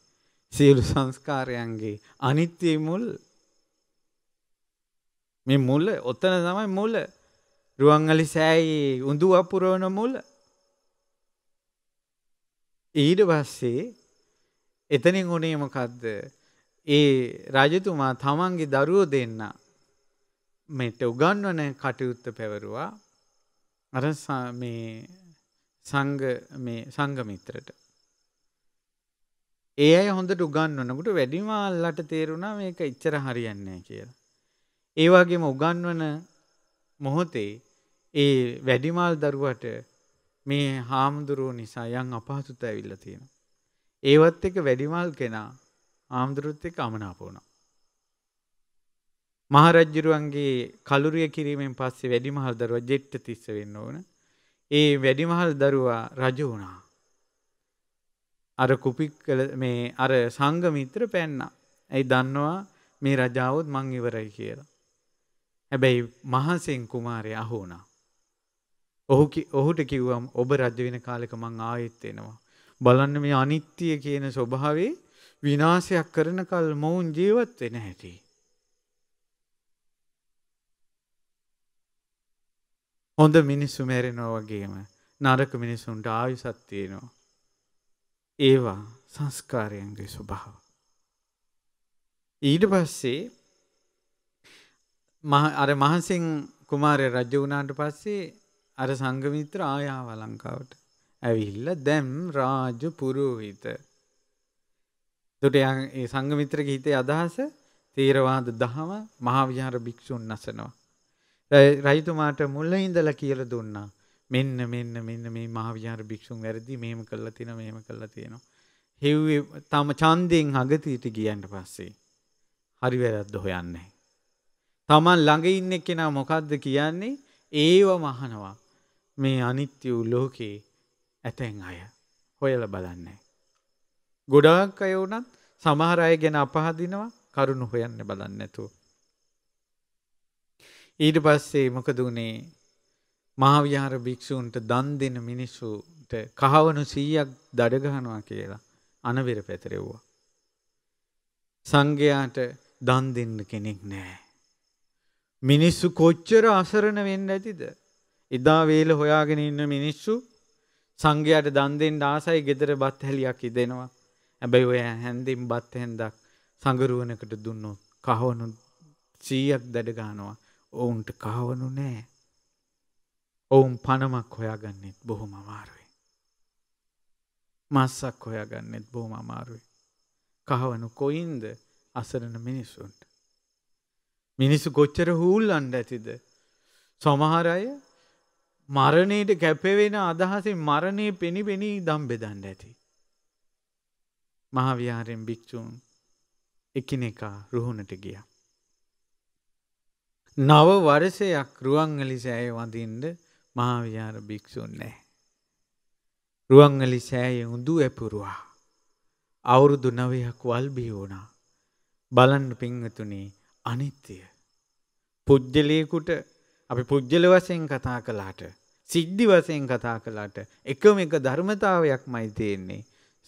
සියලු සංස්කාරයන්ගේ අනිත්‍ය මුල් මේ මුල ඔතන තමයි මුල. රුවන්වැලි සෑයේ උඳු අපුරවන මුල. ඊට පස්සේ එතනින් උනේ මොකද්ද? ඒ රජතුමා තමන්ගේ දරුවෝ දෙන්න මෙට උගන්වන කටයුත්ත පැවරුවා. අර සංගමිත්‍රට. ඒ අය හොඳ උගන්වනකට වැඩිමාල්ලට තේරුණා මේක ඉච්චර හරියන්නේ කියලා. ඒවාගේම උගන්වන මොහොතේ ඒ වැඩිමාල් දරුවට මේ හාමුදුරුව නිසා යන් අපහසුත ඇවිල්ල තියෙන. ඒවත් එක වැඩිමල් කෙනා ආමුදුරුත් එක් අමනාපවුණා. මහරජ්ජුරුවන්ගේ කළුරිය කිරීමෙන් පස්සේ වැඩිමහල් දරුව ජෙට්ට තිස්ස වෙන්න ඕන. ඒ වැඩිමහල් දරුවා රජ වුණා. අර කුපික් මේ අර සංගමිත්‍ර පැන්න. ඇයි දන්නවා මේ රජාවත් මං ඉවරයි කියලා. හැබැයි මහන්සෙන් කුමාරය අහුුණා. ඔහු ඔහුට කිව්වම් ඔබ රජ වෙන කාලෙක මං ආයෙත් එනවා. බලන්න මේ අනිත්‍යය කියන ස්වභාවේ විනාශයක් කරනකල් මොවුන් ජීවත් වෙන හැටි. හොඳ මිනිස්සු මැරෙනෝ වගේම නරක මිනිසුන්ට ආයුසත් තියෙනවා. ඒවා සංස්කාරයන්ගේ ස්වභාව. ඊට පස්සේ අර මහන්සිං කුමාරය රජ වුණාට පස්සේ අර සංගමිත්‍ර ආයාව ලංකාවට ඇවිහිල්ල දැම් රාජ පුරෝහිත. තොට ඒ සංගමිත්‍රක හිතේ අදහස තේරවාද දහම මහාවිහාර භික්‍ෂූන් නසනවා. රජතුමාට මුල ඉඳලා කියලා දුන්නා. මෙන්න මෙන්න මෙන්න මේ මහාවිහාර භික්ෂුන් වැරදි මෙහෙම කළා තියෙනවා මෙහෙම කළා තියෙනවා. හෙව්වේ තම ඡන්දයෙන් අගතියට ගියන් පස්සේ හරි වැරද්ද හොයන්නේ. Taman ළඟ ඉන්න කෙනා මොකද්ද කියන්නේ? ඒව මහනවා. මේ අනිත්‍ය වූ ලෝකේ ඇතැන් අය හොයලා බලන්නේ. ගොඩාක් අය වුණත් සමහර අය ගැන අපහදිනවා කරුණු හොයන්න බලන්නේ නැතුව. ඊට පස්සේ මොකද වුණේ මහාවිහාර භික්‍ෂූන්ට දන් දෙන මිනිස්සුට කහවනු සීයක් දඩගහනවා කියලා අනවිර පැතරෙව්වා. සංඝයාට දන් දෙන්න කෙනෙක් නෑ. මිනිස්සු කොච්චර අසරණ වෙන්න ඇතිද. එදා වේල හොයාගෙන ඉන්න මිනිස්සු සංඝයාට දන්දෙන් ආසයි ගෙදර බත් හැලියක් ඉදෙනවා. හැබැයි ඔය හැන්දිම් බත් හැන්දක් සඟරුවනකට දුන්නොත් කහවනු සීයක් දඩගානවා ඔවුන්ට කහවනු නෑ. ඔවුන් පණමක් හොයාගන්නෙත් බොහොම අමාරුයි. මස්සක් හොයාගන්නෙත් බොහොම අමාරුයි. කහවනු කොයින්ද අසරන මිනිස්සුන්ට. මිනිස්සු කොච්චර හූල් අන්ඩ ඇතිද. සොමහර අය මරණයට කැපවෙන අදහසේ මරණය පෙනිපෙනී දම් බෙදන්න ඇති. මහාවිහාරෙන් භික්‍ෂූන් එකිනෙකා රුහුණට ගියා. නව වරසයක් රුවන්ගලි සෑය වඳින්ද මහාවිහාර භික්‍ෂූන් නෑ. රුවන්ගලි සෑය උඳු ඇපුරුවා. අවුරුදු නවයක් වල්බි වුණා. බලන්ඩ පිංහතුනේ අනිත්‍යය. පුද්ජලයකුට අපි පුද්ජල වසයෙන් කතා කලාට සිද්ධි වසයෙන් කතා කලාට එකම එක ධර්මතාවයක් මයි තියෙන්නේ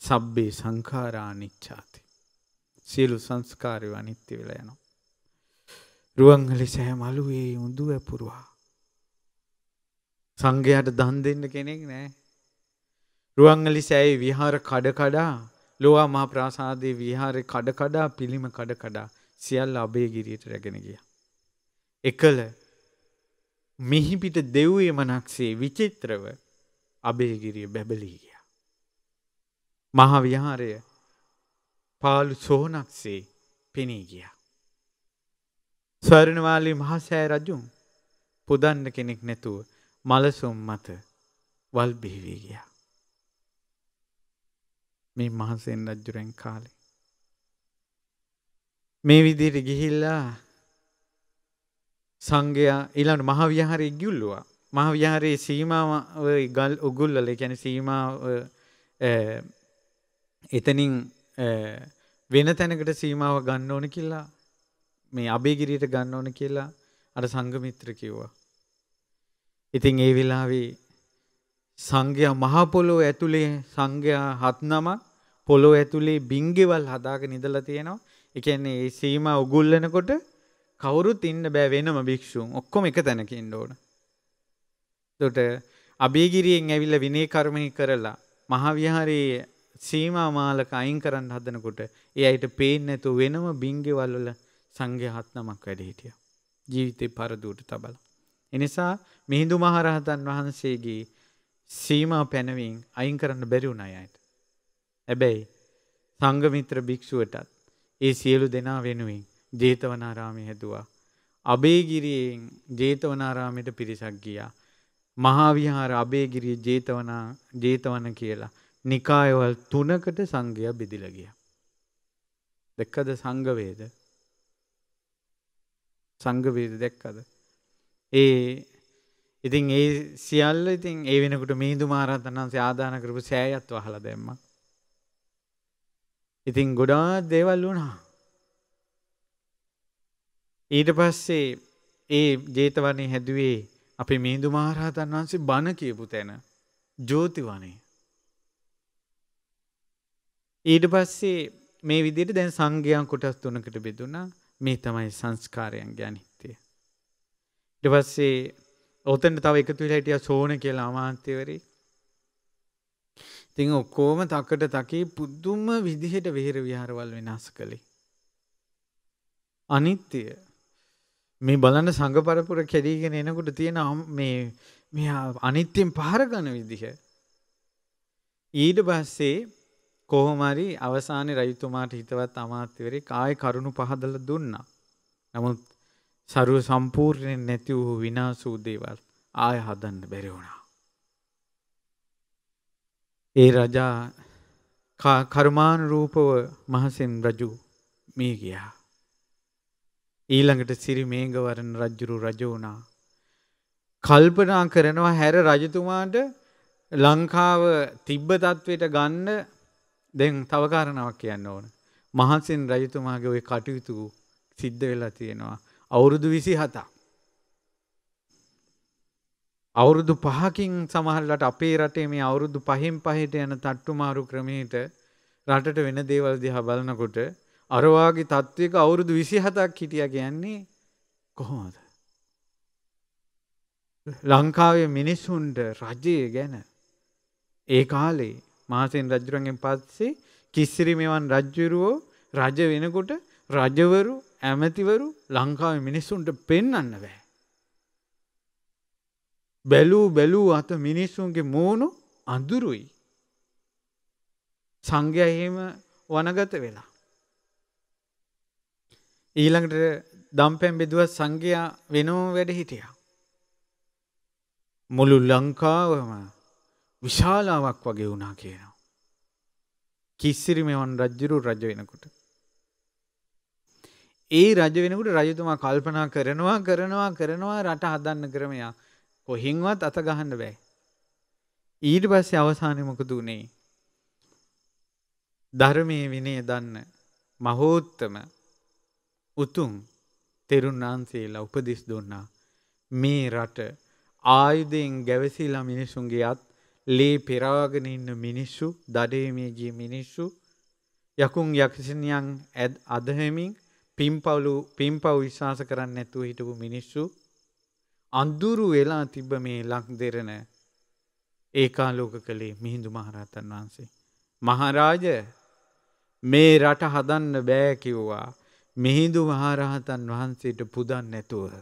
සබ්බේ සංකාරානිච්චාති. සියලු සංස්කාරය අනිත්‍ය වෙලා යනවා. රුවන්වැලි සෑ මළුවේ උඳු ඇපුරුවා. සංඝයාට දන් දෙන්න කෙනෙක් නෑ. රුවන්වැලි සෑයේ විහාර කඩ කඩා ලෝවා මහා ප්‍රාසාදයේ විහාරේ කඩ කඩා පිළිම කඩ කඩා සියල්ල අබේගිරියට රැගෙන ගියා. එකල මිහිපිට දෙව්වේ මනක්සේ විචිත්‍රව අබේගිරිය බැබලී ගියා. මහා විහාරය පාළු සෝනක්සේ පෙනී ගියා. ස්වර්ණමාලි මහසෑ රජුම් පුදන්න කෙනෙක් නැතුව මලසුම් මත වල් බිහිවී ගියා. මේ මහන්සෙන් රජ්ජුරෙන් කාලේ. මේ විදියට ගිහිල්ලා සංඝයා ඊළඟ මහවිහාරයේ ගිල්ලුවා. මහවිහාරයේ සීමාව ගල් උගුල්වල ඒ කියන්නේ සීමාව එතනින් වෙන තැනකට සීමාව ගන්න ඕන කියලා මේ අබේගිරියට ගන්න ඕන කියලා අර සංඝමිත්‍ර කිව්වා. ඉතින් ඒ වෙලාවේ සංඝයා මහා පොළොව ඇතුලේ සංඝයා හත් නමක් පොළොව ඇතුලේ බින්ගෙවල් හදාගෙන ඉඳලා තියෙනවා. ඒ කියන්නේ ඒ සීමා උගුල්ලනකොට කවුරුත් ඉන්න බෑ වෙනම භික්ෂූන්. ඔක්කොම එක තැනක ඉන්න ඕන. එතකොට අබේගිරියෙන් ඇවිල්ලා විනය කර්මණී කරලා මහා විහාරයේ සීමා මාලක අයින් කරන්න හදනකොට ඒ අයිට පේන්නේ නැතුව වෙනම බින්ගෙවල් වල සංඝය හත් නමක් වැඩ හිටිය. ජීවිතය පරදුවට තබල. එනිසා මිහිදු මහරහතන් වහන්සේගේ සීම පැනවින් අයින් කරන්න බැරිවුණ අයට. ඇබැයි සංගමිත්‍ර භික්‍ෂුවටත් ඒ සියලු දෙනා වෙනුවෙන් ජේතවනාරාමි හැදවා. අබේගිරියෙන් ජේතවනාරාමයට පිරිසක් ගියා. මහාවිහාර අබේගිරිය ජේතවනා ජේතවන කියලා නිකායවල් තුනකට සංඝය බෙදිලගිය. දෙක්කද සංගවේද සංගවීද දැක්කද. ඒ ඉතින් ඒ සියල්ල ඉතින් ඒ වෙනකට මීදු මාරත්තන්සේ ආධාන කරපු සෑයත් වහල දෙම්ම. ඉතින් ගොඩා දේවල් වුණා. ඊට පස්සේ ඒ ජේතවනය හැදුවේ අපි මීදු මහරහතන් වහන්සේ බණ කියපු තැන ජෝතිවනේ. ඊට පස්සේ මේ විදිට දැන් සංගයන් කොටස් තුනකට බෙදුනා මේ තමයි සංස්කාරයන් ගැනිත්තය. ඩවස්සේ ඔතන තව එකතු හිටිය සෝන කියලා අමාන්තවරේ තිං ඔක්කෝම තකට තකි පුද්දුම විදිහට විහිර විහාරවල් වෙනස් කළේ. අනිත්‍යය මේ බලන්න සඟ පරපුර කෙරීගෙන එනකුට තියෙන මේ අනිත්‍යයෙන් පහරගන විදිහ. ඊට බස්සේ කොහොමරි අවසානයේ රජතුමාට හිතවත් අමාත්‍යවරේ කාය කරුණු පහදලා දුන්නා. නමුත් සරුව සම්පූර්ණයෙන් නැති වූ විනාශ වූ දේවල් ආය හදන්න බැරි වුණා. ඒ රජා කර්මාන රූපව මහසෙන් රජු මේ ගියා. ඊළඟට සිරි මේගවරණ රජ්ජුරු රජ වුණා. කල්පනා කරනවා හැර රජතුමාට ලංකාව තිබ්බ තත්ත්වයට ගන්න දැන් තවකාරණාවක් කියන්න ඕන. මහන්සෙන් රජතුමාගේ ඔය කටයුතු සිද්ධ වෙලා තියෙනවා. අවුරුදු විසි හතා. අවුරුදු පහකින් සමහල්ලට අපේ රටේ මේ අවුරුදු පහෙන් පහට යන තට්ටුමාරු ක්‍රමයට රටට වෙන දේවල් දිහා බලනකොට අරවාගේ තත්ත්වයක අවුරුදු විසි හතක් හිටිය කියන්නේ කොහොමද. ලංකාවේ මිනිස්සුන්ට රජය ගැන ඒ කාලේ මහසෙන් රජ්ජුරන්ගෙන් පස්සේ කිස්සිරි මෙවන් රජ්ජුරුවෝ රජ වෙනකොට රජවරු ඇමතිවරු ලංකාව මිනිස්සුන්ට පෙන්නන්න බෑ. බැලූ බැලූ අත මිනිස්සුන්ගේ මෝනු අඳුරුයි. සංඝය එහෙම වනගත වෙලා. ඊළඟට දම්පැම් බෙදුවත් සංඝයා වෙනෝ වැඩ හිටියා. මුළු ලංකාවම විශාලාවක් වගේ වුණා කියනවා. කිස්සිරි මෙවන් රජ්ජුරු රජ වෙනකොට. ඒ රජ වෙනකොට රජතුමා කල්පනා කරනවා කරනවා කරනවා රට හදන්න ක්‍රමයා කොහින්වත් අත ගහන්න බෑ. ඊට පස්සේ අවසානයේ මොකද උනේ? ධර්මයේ විනය දන්න මහෝත්තම උතුම් තෙරුන් වහන්සේලා උපදෙස් දුන්නා. මේ රට ආයුධයෙන් ගැවසිලා මිනිසුන්ගේ අත් ලේ පෙරාගෙන ඉන්න මිනිස්සු, දඩේමේ ගිය මිනිස්සු යකුන් යක්ෂණියන් අදහමින් පින්පවලු පින්පව් විශ්වාස කරන්නේ නැතුව හිටපු මිනිස්සු අඳුරු වෙලා තිබ්බ මේ ලක් දෙරණ ඒකාලෝක කළේ මිහිඳු මහරහතන් වහන්සේ. මහරාජ මේ රට හදන්න බෑ කිව්වා මිහිඳු මහරහතන් වහන්සේට පුදන් නැතුව.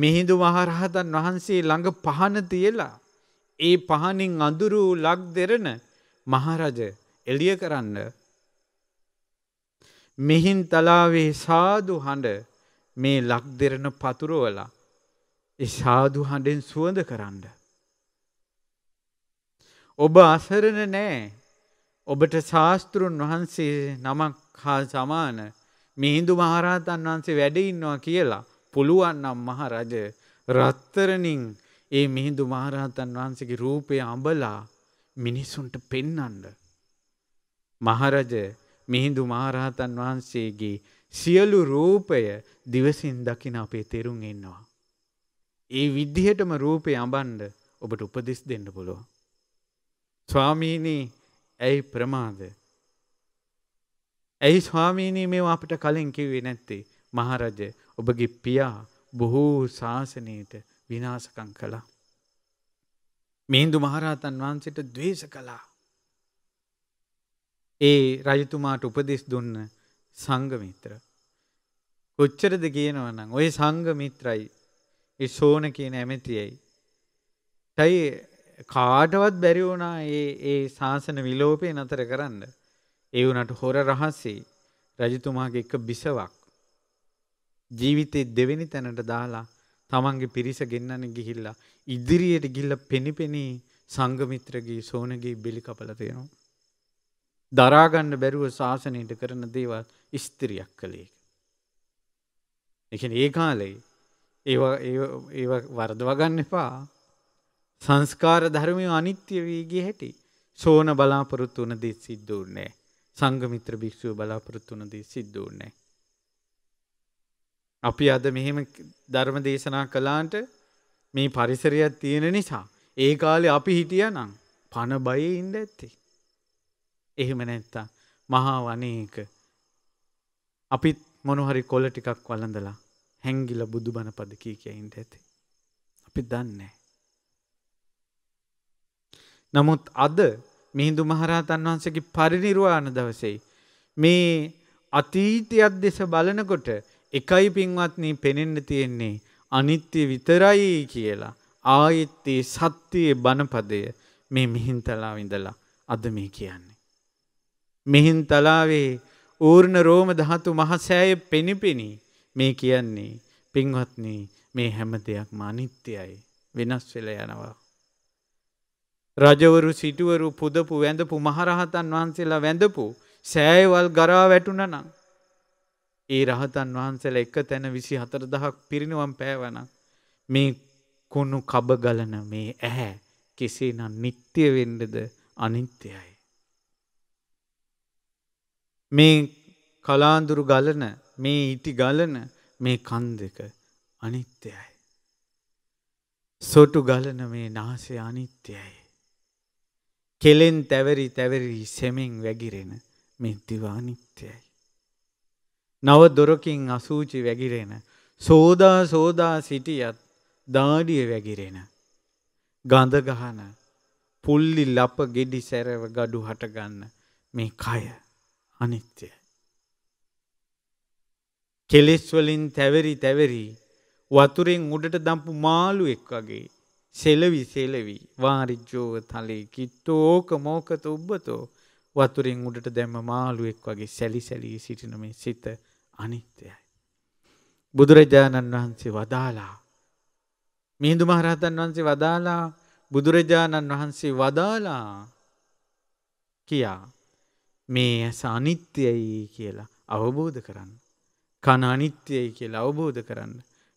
මිහිඳු මහරහතන් වහන්සේ ළඟ පහන තියලා ඒ පහනින් අඳුරු ලක් දෙරන මහරජ එළිය කරන්න මෙහින් තලාවේ සාදු හඬ මේ ලක් දෙරන පතුරුවලා සාදු හඬෙන් සුවඳ කරන්න. ඔබ අසරණ නෑ ඔබට ශාස්තෘන් වහන්සේ නමක් හා සමාන මිහිදු මහරහතන් වහන්සේ වැඩඉන්නවා කියලා පුළුවන් නම් මහරජ රත්තරණින් ඒ මිහිඳු මහරහතන් වහන්සේගේ රූපය අඹලා මිනිසුන්ට පෙන්නන්න. මහරජ මිහිඳු මහරහතන් වහන්සේගේ සියලු රූපය දිවසින් දකින අපේ තෙරුම් එන්නවා. ඒ විද්ධහටම රූපය අඹන්ඩ ඔබට උපදෙස් දෙන්න පුළුව. ස්වාමීනී ඇයි ප්‍රමාද. ඇයි ස්වාමීනී මේ අපට කලින් කිවේ නැත්තේ මහරජ ඔබගේ පියා බොහෝ ශාසනයට විනාසකං කළා. මිහින්දු මහරහතන් වහන්සේට දවේශ කළා. ඒ රජතුමාට උපදෙස් දුන්න සංගමිත්‍ර. කොච්චරද කියනවනම් ඔය සංගමිත්‍රයි ඒ සෝන කියන ඇමැතියයි. තයි කාටවත් බැරිවුණා ඒ ශාසන විලෝපය නතර කරන්න. ඒ වනට හොර රහස්සේ රජතුමාගේ එක බිසවක් ජීවිතේ දෙවෙනි තැනට දාලා තමන්ගේ පිරිස ගෙන්න්නන ගිහිල්ලා ඉදිරියට ගිල්ල පෙනිපෙනී සංගමිත්‍රගේ සෝනගේ බෙලි කපල තියෙනවා. දරාගණ්ඩ බැරුව ශාසනයට කරන දේවල් ස්තිරියක් කළේක. එක ඒකාලෙයි ඒ වරද වගන්න එපා සංස්කාර ධර්මය අනිත්‍ය වීගේ හැටි සෝන බලාපොරොත්තු වනදේ සිද්ධූ නෑ සංගමිත්‍ර භික්ෂුව බලාපොරොත්තු වනදේ සිද්ධූ නෑ අපි අද මෙහෙම ධර්ම දේශනා කලාන්ට මේ පරිසරයක් තියෙන නිසා. ඒ කාලෙ අපි හිටිය නම් පණ බයේ ඉන්ඩ ඇත්තේ. එහෙම නැත්තා මහා වනයක අපිත් මොනොහරි කොල ටිකක් වලඳලා හැංගිල බුදු බණපද කී කියයින්ට ඇති. අපි දන්නේ. නමුත් අද මිහිදු මහරහතන් වහන්සගේ පරිනිර්වාණ දවසෙයි. මේ අතීතයක් දෙස බලනකොට එකයි පින්වත්නී පෙනෙන්න තියෙන්නේ අනිත්‍ය විතරයි කියලා ආයත්තේ සත්‍යයේ බණපදය මේ මිහින්තලාව ඉඳලා අද මේ කියන්නේ. මිහින්තලාවේ ඌර්ණ රෝම ධාතු මහසෑය පෙනිපෙනී මේ කියන්නේ පින්වත්නී මේ හැම දෙයක් මනිත්‍යයයි වෙනස් වෙල යනවා. රජවරු සිටුවරු පුදපු වැඳපු මහරහතන් වහන්සේලා වැඳපු සෑයවල් ගරා වැටුනනම්. ඒ රහතන් වහන්සේල එක තැන විසි හතර දහක් පිරිනුවම් පෑවන මේ කුණු කබගලන මේ ඇහැ කෙසේනම් නිත්‍ය වෙන්ඩද අනිත්‍යයි. මේ කලාඳුරු ගලන මේ ඉටි ගලන මේ කන් දෙක අනිත්‍යයි. සොටු ගලන මේ නාසේ අනිත්‍යයි. කෙලෙන් තැවරි තැවරී සෙමෙන් වැගිරෙන මෙ දිවා අනිත්‍යයි. නව දොරකින් අසූචි වැගිරෙන. සෝදා සෝදා සිටියත් දාඩිය වැගිරෙන. ගඳගහන පුල්ලි ලප ගෙඩි සැරව ගඩු හටගන්න මේ කය අනිත්‍යය. කෙලෙස්වලින් තැවරි තැවරී වතුරෙන් උඩට දම්පු මාළුවෙක් වගේ සෙලවි සෙලවී වාරිජ්ජෝව තලේ කිත්තෝ ඕක මෝකත උබ්බතෝ වතුරෙන් උඩට දැම්ම මාළුවෙක් වගේ සැලි සැලී සිටින මේ සිත අනිත්‍යයි. බුදුරජාණන් වහන්සේ වදාලා. මිහිඳු මහරහතන් වහන්සේ වදාලා බුදුරජාණන් වහන්සේ වදාලා කියා මේ ඇස අනිත්‍යයි කියලා අවබෝධ කරන්න. කන අනිත්‍යයි කියලා අවබෝධ කරන්න.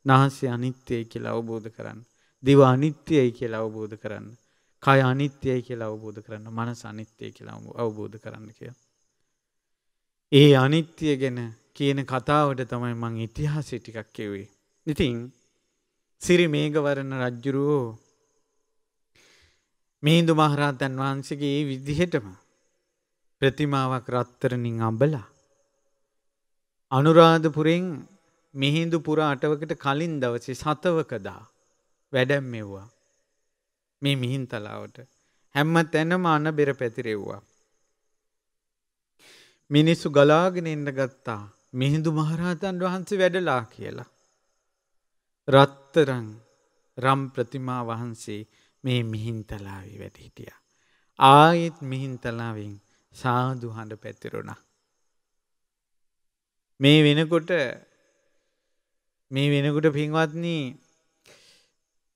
නහන්සේ අනිත්‍යයි කියලා අවබෝධ කරන්න. දිව අනිත්‍යයි කියලා අවබෝධ කරන්න. කය අනිත්‍යයි කියලා අවබෝධ කරන්න මනස අනිත්‍යය කියලා අවබෝධ කරන්න කිය. ඒ අනිත්‍යය ගැන කියන කතාවට තමයි මං ඉතිහාසෙ ටිකක් කෙවේ. ඉතින් සිරි මේගවරණ රජ්ජුරුවෝ මිහින්දු මහරහතන් වහන්සේගේ ඒ විදිහටම ප්‍රතිමාවක් රත්තරණින් අඹලා අනුරාධපුරෙන් මිහින්දු පුර අටවකට කලින් දවසේ සතවකදා වැඩැම් මෙව්වා. මේ මිහින් තලාවට. හැම්ම තැනම අන බෙර පැතිරෙව්වා. මිනිස්සු ගලාගෙන එන්න ගත්තා. මිහිඳු මහරහතන් වහන්සේ වැඩලා කියලා. රත්තරං රම් ප්‍රතිමා වහන්සේ මේ මිහින්තලාවේ වැඩ හිටිය. ආයෙත් මිහින්තලාවෙන් සාදු හඬ පැතිරුණ. මේ වෙනකොට මේ වෙනකොට පින්වත්නී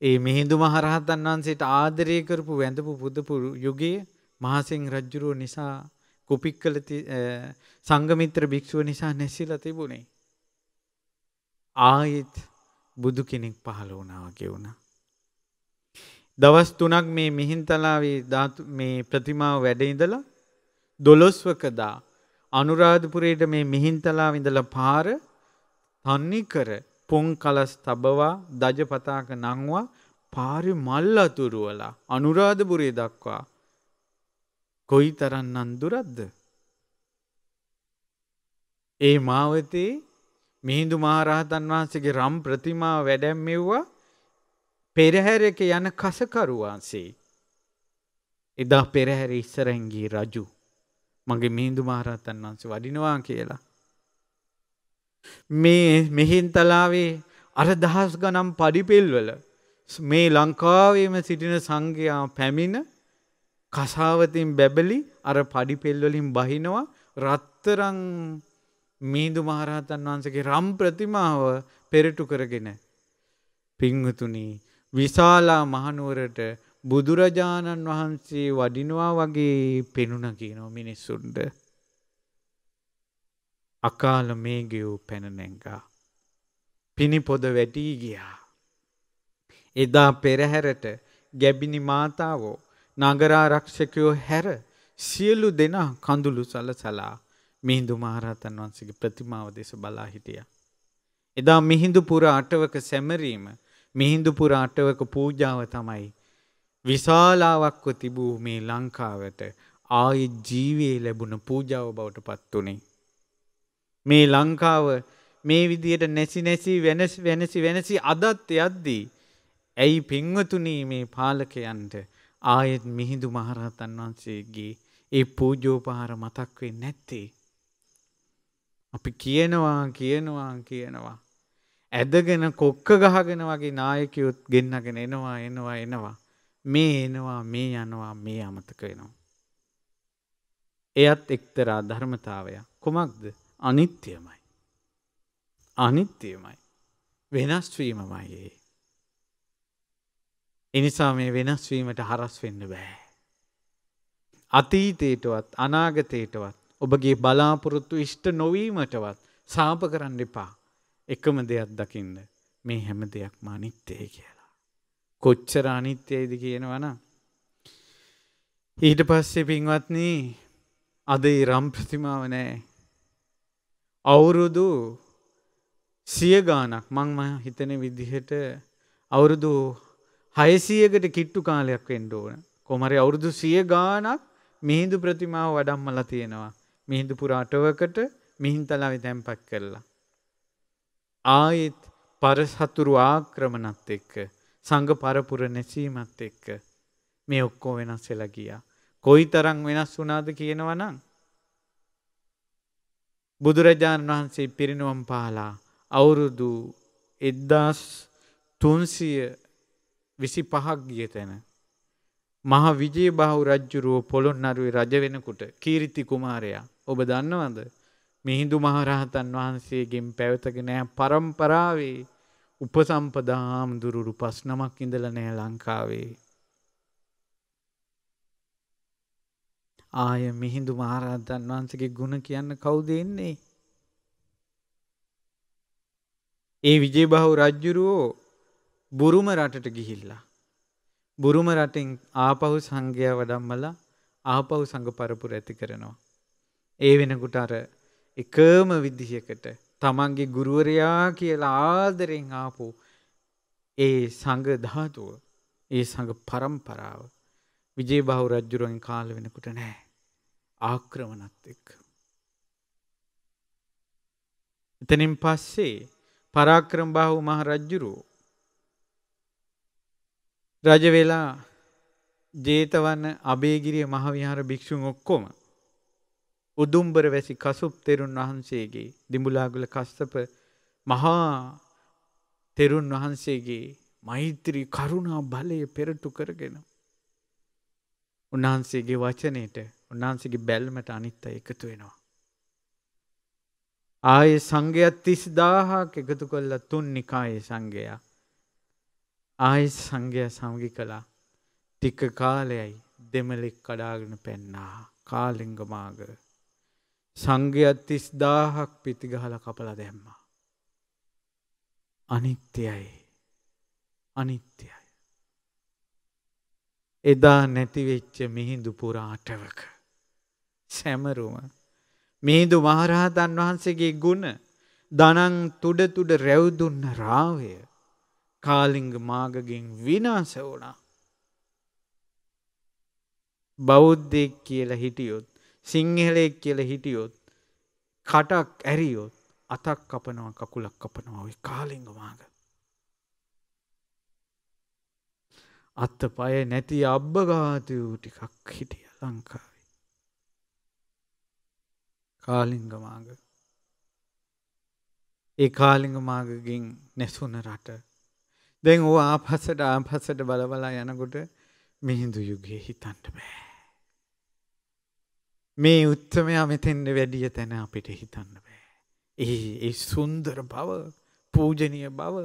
ඒ මිහිදු මහරහතන් වන්සේට ආදරය කරපු වැඳපු පුදපුරු යුගයේ මහසිං රජ්ජුරුව නිසා කුපික්කල සංගමිත්‍ර භික්‍ෂුව නිසා නැසිල තිබුණේ. ආයෙත් බුදු කෙනෙක් පහළ වනාවගේ වුණ. දවස් තුනක් මේ මිහින්තලාවේ මේ ප්‍රතිමාව වැඩඉඳල දොලොස්වකදා අනුරාධපුරයට මේ මිහින්තලාවිඳල පාර තන්නේ කර පොන් කලස් තබවා දජපතාක නංවා පාරි මල් අතුරුවලා අනුරාධපුරේ දක්වා කොයි තරන් නන්දුරද්ද. ඒ මාවතේ මිහිදු මහරහතන් වහන්සේගේ රම් ප්‍රතිමා වැඩැම්මෙව්වා පෙරහැරක යන කසකරුවන්සේ. එදා පෙරහැර ඉස්සරැංගී රජු මගේ මිහිදු මහරහතන් වහන්සේ වඩිනවා කියලා. මේ මෙහින්තලාවේ අර දහස් ගනම් පඩිපෙල්වල මේ ලංකාවේම සිටින සංඝයා පැමිණ කසාවතින් බැබලි අර පඩිපෙල්වලින් බහිනවා රත්තරං මීදු මහරහතන් වහන්සගේ රම් ප්‍රතිමාව පෙරටු කරගෙන. පිංහතුනී විශාලා මහනුවරට බුදුරජාණන් වහන්සේ වඩිනවා වගේ පෙනුන කියනෝ මිනිස්සුන්ට. අකාල මේගෙව් පැනනැංකා. පිණිපොද වැටී ගියා. එදා පෙරහැරට ගැබිණි මාතාවෝ නගරාරක්ෂකයෝ හැර සියලු දෙනා කඳුළු සලසලා මිහිඳු මහරහතන් වහන්සේගේ ප්‍රතිමාව දෙස බලා හිටියා. එදා මිහිඳු පුර අටවක සැමරීම මිහිඳු පුර අටවක පූජාව තමයි විශාලාවක්ව තිබූ මේ ලංකාවට ආයෙ ජීවේ ලැබුණ පූජාව බවට පත් වුණේ. මේ ලංකාව මේ විදියට නැසි නැසී වෙනස් වෙනසි වෙනසි අදත් යද්දී ඇයි පින්වතුනී මේ පාලකයන්ට ආයෙත් මිහිඳු මහරහතන් වහන්සේගේ ඒ පූජෝපහාර මතක් වෙන්නේ නැත්තේ. අපි කියනවා කියනවා කියනවා. ඇදගෙන කොක්ක ගහගෙන වගේ නායකයොත් ගෙන්නගෙන එනවා එනවා එනවා. මේ එනවා මේ යනවා මේ අමතක වෙනවා. එයත් එක්තරා ධර්මතාවය. කුමක්ද? අනිත්‍යමයි. අනිත්‍යමයි. වෙනස් වීමමයි ඒ. එනිසා මේ වෙනස්වීමට හරස් වෙන්න බෑ. අතීතයටවත් අනාගතයටවත් ඔබගේ බලාපොරොත්තු ඉෂ්ට නොවීමටවත් සාප කරන්න එපා එකම දෙයක් දකින්න මේ හැම දෙයක් මානිත්‍යය කියලා. කොච්චර අනිත්‍යයද කියනවන. ඊට පස්සේ පින්වත්නී අද රම් ප්‍රතිමාව නෑ. අවුරුදු සියගානක් මං ම හිතන විදිහට අවුරුදු හයසියකට කිට්ටු කාලයක් වෙන්ඩ ඕන කොමරි අවුරුදු සිය ගානක් මිහිදු ප්‍රතිමාව වඩම්මල තියෙනවා මිහිදු පුරාටවකට මිහින්තලවි තැන්පත් කරලා. ආයෙත් පරසතුරු ආක්‍රමණත් එක්ක සඟ පරපුර නැසීමත් එක්ක මේ ඔක්කෝ වෙනස් වෙලා ගියා. කොයි තරං වෙනස් වුනාද කියනවනම්. බුදුරජාණන් වහන්සේ පිරිනුවම් පාලා අවුරුදු එද්දාස් තුන්සිය විසි පහක් ගිය තැන. මහ විජේ බහු රජ්ජුරුව පොළොන්නරුවේ රජ වෙනකුට කීරිති කුමාරයා ඔබ දන්නවද මිහිඳු මහරහතන් වහන්සේගෙන් පැවතක නෑ පරම්පරාවේ උපසම්පදාම් දුරුරු පස්්නමක් ඉඳල නෑ ලංකාවේ. ආය මිහිඳු මහරහතන් වහන්සගේ ගුණ කියන්න කවුදෙන්නේ. ඒ විජේබහු රජ්ජුරුවෝ බුරුම රටට ගිහිල්ලා. බුරුම රටින් ආපහු සංඝයා වඩම්මලා ආපහු සංඝ පරපුර ඇති කරනවා. ඒ වෙනකොට අර එකම විදිහකට තමන්ගේ ගුරුවරයා කියලා ආදරෙන් ආපු ඒ සංඝ ධාතුව ඒ සංඝ පරම්පරාව විජේබාහු රජුරුවන් කාල වෙනකොට නෑ ආක්‍රමණත් එක්ක. එතනින් පස්සේ පරාක්‍රමබාහු මහ රජ්ජුරුවෝ රජ වෙලා ජේතවන්න අබේගිරිය මහවිහාර භික්‍ෂූන් ඔක්කොම උදුම්බර වැසි කසුප් තෙරුන් වහන්සේගේ දිඹුලාගුල කස්සප මහා තෙරුන් වහන්සේගේ මෛත්‍රී කරුණා බලය පෙරටු කරගෙන. උන්වහන්සේගේ වචනයට උන්වහන්සේගේ බැල්මට අනිත් අ එකතු වෙනවා. ආය සංඝයත් තිස් දාහක් එකතු කොල්ල තුන් නිකායේ සංඝයා ආයි සංඝය සමගි කළා. ටික කාලයයි දෙමලෙක් කඩාගෙන පැන්නා කාලිංගමාග. සංඝයත් තිස් දාහක් පිතිගහල කපලා දැම්මා. අනිත්‍යයි අනිත්‍යයි. එදා නැතිවෙච්ච මිහිඳු පුරාටවක. සැමරුම මිහිදු මහරහතන් වහන්සේගේ ගුණ දනං තුඩ තුඩ රැව්දුන්න රාවය කාලිංග මාගගෙන් විනාස වුණා. බෞද්ධෙක් කියල හිටියොත් සිංහලෙක් කියල හිටියොත් කටක් ඇරියොත් අතක් කපනවා කකුලක් කපනවා ඔයි කාලිංග මාග. අත්ත පය නැති අබ්භගාතයූ ටිකක් හිටිය ලංකාවේ. කාලිංග මාග ඒ කාලිංග මාගගින් නැසුන රට දැන් ඕ ආපස්සට ආපස්සට බලබලා යනකොට මිහිඳු යුගයේ හිතන්ට බෑ. මේ උත්තමයා මෙතෙන්ට වැඩිය තැන අපිට හිතන්න බෑ. ඒ ඒ සුන්දර බව පූජනය බව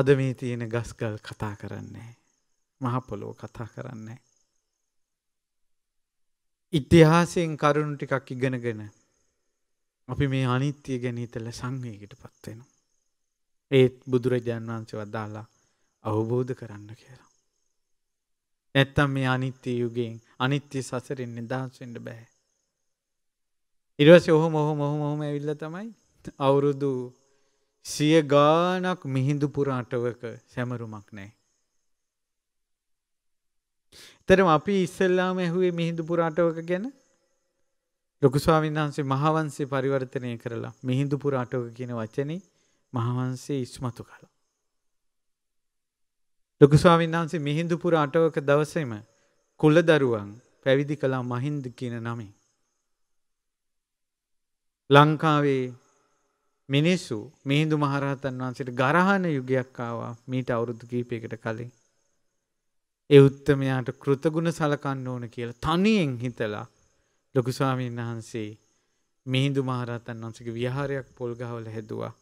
අද මේ තියෙන ගස්ගල් කතා කරන්නේ. මහපොලෝ කතා කරන්නේ. ඉතිහාසයෙන් කරුණු ටිකක් ඉගෙනගෙන අපි මේ අනිත්‍ය ගැන හිතලා සංවේගයට පත් වෙනවා. ඒත් බුදුරජාන් වහන්සේ වදාලා අවබෝධ කරන්න කියලා. නැත්තම් මේ අනිත්‍ය යුගෙන් අනිත්‍ය සසරෙන් නිදහස්වෙන්ට බැහැ. ඉරවස ඔහු මොහො මොහො මොහොම ඇවිල්ල තමයි අවුරුදු සිය ගානක් මිහිඳු පුරාටවක සැමරුමක් නෑ. තරම අපි ඉස්සල්ලාම ඇහුවේ මිහිඳු පුරාටවක ගැන ලොකුස්වාමින් වහන්සේ මහාවන්සේ පරිවර්තනය කරලා මිහිඳු පුරාටවක කියන වචනේ මහාවන්සේ ඉස්මතු කළ. ලොකුස්වාමන් වහන්සේ මිහින්දුපුර අටවක දවසම කුල දරුවන් පැවිදි කලා මහින්ද කියන නමින්. ලංකාවේ මිනිස්සු මිහිදු මහරහතන් වහන්සේට ගරහන යුගයක් ආවා මීට අවුරුදු කීපයකට කලින්. ඒ උත්තමයාට කෘතගුණ සලකන්න ඕන කියලා තනියෙන් හිතලා ලොකුස්වාමීන් වහන්සේ මිහිදු මහරහතන් වහන්සගේ විහාරයක් පොල්ගහවල හැදවා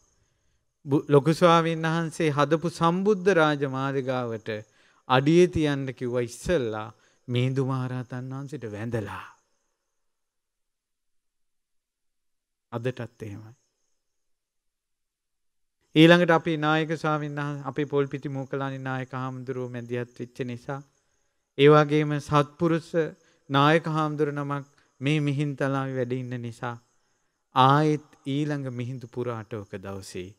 ලොකුස්වාමීන් වහන්සේ හදපු සම්බුද්ධ රාජමාර්ගාවට අඩිය තියන්න කිව්ව ඉස්සල්ලා මිහිඳු මහරහතන් වහන්සේට වැඳලා. අදටත් එහෙමයි. ඊළඟට අපි නායක ස්වාමීන් වහන්සේ අපේ පොල්පිටි මූකලානි නායක හාමුදුරුව මැදිහත් වෙච්ච නිසා ඒ වගේම සත්පුරුෂ නායක හාමුදුරු නමක් මේ මිහින්තලාවේ වැඩ ඉන්න නිසා ආයෙත් ඊළඟ මිහිඳු පුරාටෝක දවසේ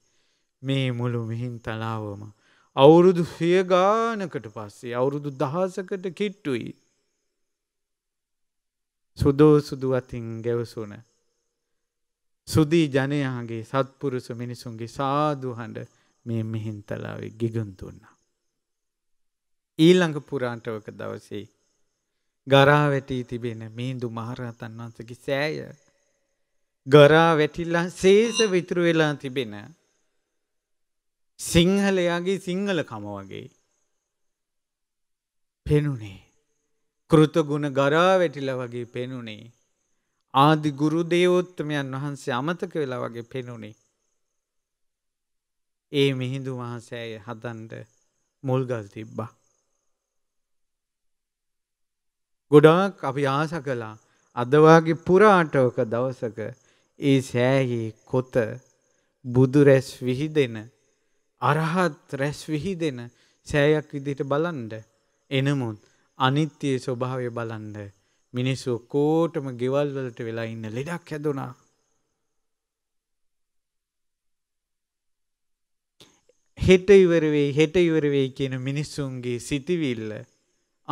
මේ මුළු මිහින් තලාවම. අවුරුදු සියගානකට පස්සේ අවුරුදු දහසකට කිට්ටුයි. සුදෝ සුදු අතින් ගැවසුන. සුදී ජනයාගේ සත්පුරුසු මිනිසුන්ගේ සාදු හඬ මේ මිහින්තලාවේ ගිගුන්තුන්නා. ඊළඟ පුරාන්ටවක දවසේ. ගරා වැටී තිබෙන මින්දු මහරහතන් වන්සකි සෑය. ගරා වැටිල්ලා සේස විතුරු වෙලා තිබෙන සිංහලයාගේ සිංහලකම වගේ. පෙනුනේ. කෘතගුණ ගරා වැටිල වගේ පෙනුනේ. ආදි ගුරු දේවෝත්තමයන් වහන්සේ අමතක වෙලා වගේ පෙනුනේ. ඒ මිහිඳු වහන්සෑය හදන්ඩ මුල්ගල් තිබ්බා. ගොඩාක් අපි ආස කලා අදවාගේ පුරාටවක දවසක ඒ සෑහි කොත බුදුරැස් විහිදෙන අරහත් රැස් විහිදෙන සෑයක් විදිට බලන්ඩ එනමුත් අනිත්‍යයේ ස්වභාවය බලන්ඩ මිනිස්සු කෝටම ගෙවල්වලට වෙලා ඉන්න ලෙඩක් හැදුනා. හෙට ඉවරවෙයි හෙට ඉවරවෙයි කියන මිනිස්සුන්ගේ සිතිවිල්ල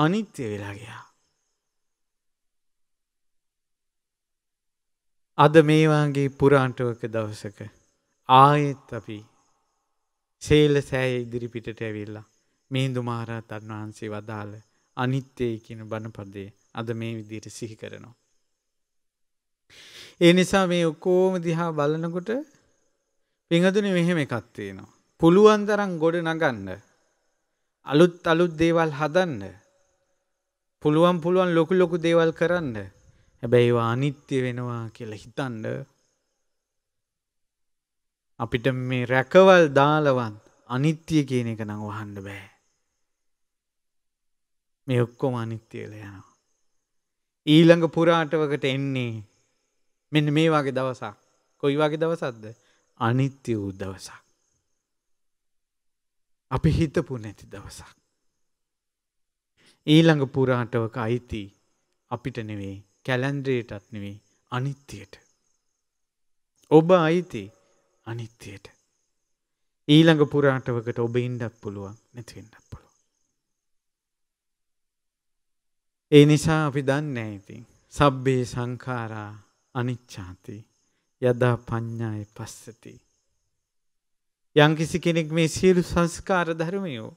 අනිත්‍ය වෙලාගයා. අද මේවාගේ පුරාන්ටුවක දවසක ආයෙත් අපි සේල සෑය ඉදිරිපිටට ඇවිල්ලා මිහිඳු මහරහතන් වහන්සේ වදාළ අනිත්‍යය කියන බණපදේ අද මේ විදියට සිහි කරනවා. ඒ නිසා මේ ඔක්කෝම දිහා බලනකොට පිහතුන මෙහෙම එකත්වේනවා. පුළුවන් තරම් ගොඩ නගන්න අලුත් අලුත් දේවල් හදන්න පුළුවන් පුළුවන් ලොකු ලොකු දේවල් කරන්න හැබැයිවා අනිත්‍ය වෙනවා කියලා හිතන්ඩ අපිට මේ රැකවල් දාලවත් අනිත්‍ය කියන එක නම් වහන්න බෑ. මේ ඔක්කොම අනිත්‍යල යනවා. ඊළඟ පුරාටවකට එන්නේ මෙන්න මේ වගේ දවසක්. කොයි වගේ දවසක්ද? අනිත්‍ය වූ දවසක්. අපි හිතපු නැති දවසක්. ඊළඟ පුරාටවක අයිති අපිට නෙවෙයි කැලැන්ඩ්‍රේටත් නෙවෙයි අනිත්‍යයට. ඔබ අයිති අනිත්‍යයට. ඊළඟ පුරාටවකට ඔබ ඉන්ඩත් පුළුවන් නැතිවෙන්නක් පුළුව. ඒ නිසා අපි දන්න ඇයිතින් සබ්බේ සංකාරා අනිච්චාති යදා ප්ඥාය පස්සති. යංකිසි කෙනෙක් මේ සියලු සංස්කාර ධර්මයෝ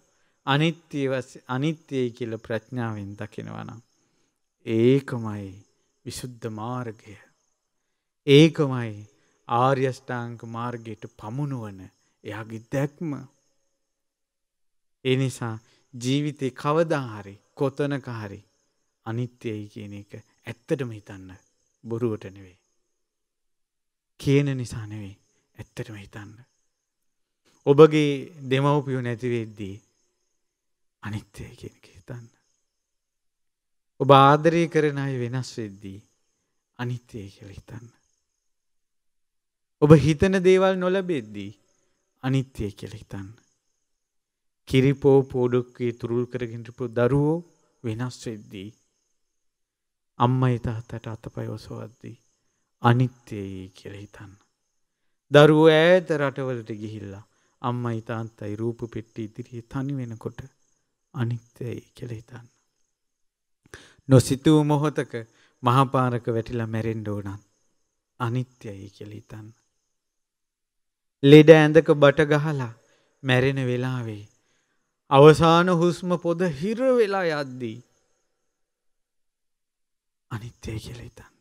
අනිත්‍යයයි කියල ප්‍රඥාවෙන් දකිනවනම්. ඒකමයි විසුද්ධ මාර්ගය. ඒකමයි ආර්යෂ්ඨාංක මාර්ගයට පමුණුවන එයාගේ දැක්ම. එනිසා ජීවිතේ කවදාහරි කොතනක හරි අනිත්‍යයි කියන එක ඇත්තටම හිතන්න බොරුවට නෙවෙයි. කියන නිසා නෙවෙයි ඇත්තටම හිතන්න. ඔබගේ දෙමව්පියෝ නැතිවෙද්දී අනිත්‍යය කියන එක හිතන්න. ඔබ ආදරය කරන අය වෙනස් වෙද්දී අනිත්‍යය කියලා හිතන්න. ඔබ හිතන දේවල් නොලබෙද්දී අනිත්‍යය කෙලෙහිතන්න. කිරිපෝ පෝඩොක්කේ තුරුල් කරගින්ටපු දරුවෝ වෙනස් වෙද්දී. අම්ම එතහතට අතපයි ඔසවද්දී. අනිත්‍යයේ කෙලෙහිතන්න. දරුවෝ ඈත රටවලට ගිහිල්ලා අම්ම ඉතාන්තයි රූප පෙට්ටි ඉදිරියේ තනි වෙනකොට අනිත්‍යයි කෙලෙහිතන්න. නොසිතූ මොහොතක මහපාරක වැටිලා මැරෙන්ඩෝනත් අනිත්‍යයි කෙලහිතන්න. ලෙඩ ඇඳක බට ගහලා මැරෙන වෙලාවේ අවසාන හුස්ම පොද හිර වෙලා යද්දී අනිත්‍යය කියලා හිතන්න.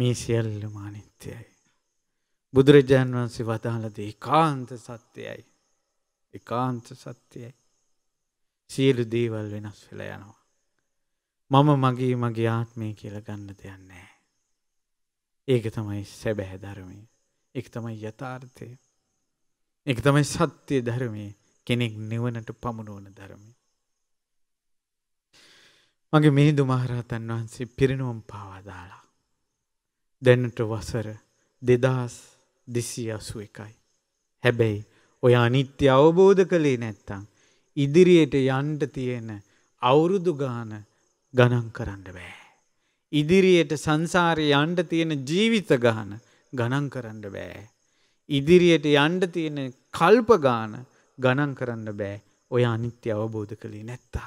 මේ සියල්ලම අනිත්‍යයි. බුදුරජාණන් වහන්සේ වදාළ දේ ඒකාන්ත සත්‍යයයි. ඒකාන්ත සත්‍යයයි. සියලු දේවල් වෙනස් වෙලා යනවා. මම මගේ මගේ ආත්මය කියලා ගන්න දෙයක් නැහැ. ඒක තමයි සැබෑ ධර්මය. එක තමයි යථාර්ථය. එක තමයි සත්‍යය ධර්මයේ කෙනෙක් නිවනට පමුණුවන ධර්මය. මගේ මිහිදු මහරහතන් වහන්සේ පිරිනුවම් පාවාදාලා. දැනට වසර දෙදස් දෙසී අසු එකයි. හැබැයි ඔය අනිත්‍ය අවබෝධ කළේ නැත්තං. ඉදිරියට යන්ට තියෙන අවුරුදු ගාන ගණන් කරන්න බෑ. ඉදිරියට සංසාරය යන්ට තියෙන ජීවිත ගාන ගණන් කරන්න බෑ. ඉදිරියට යන්ඩ තියෙන කල්පගාන ගණන් කරන්න බෑ ඔය අනිත්‍ය අවබෝධ කළේ නැත්තං.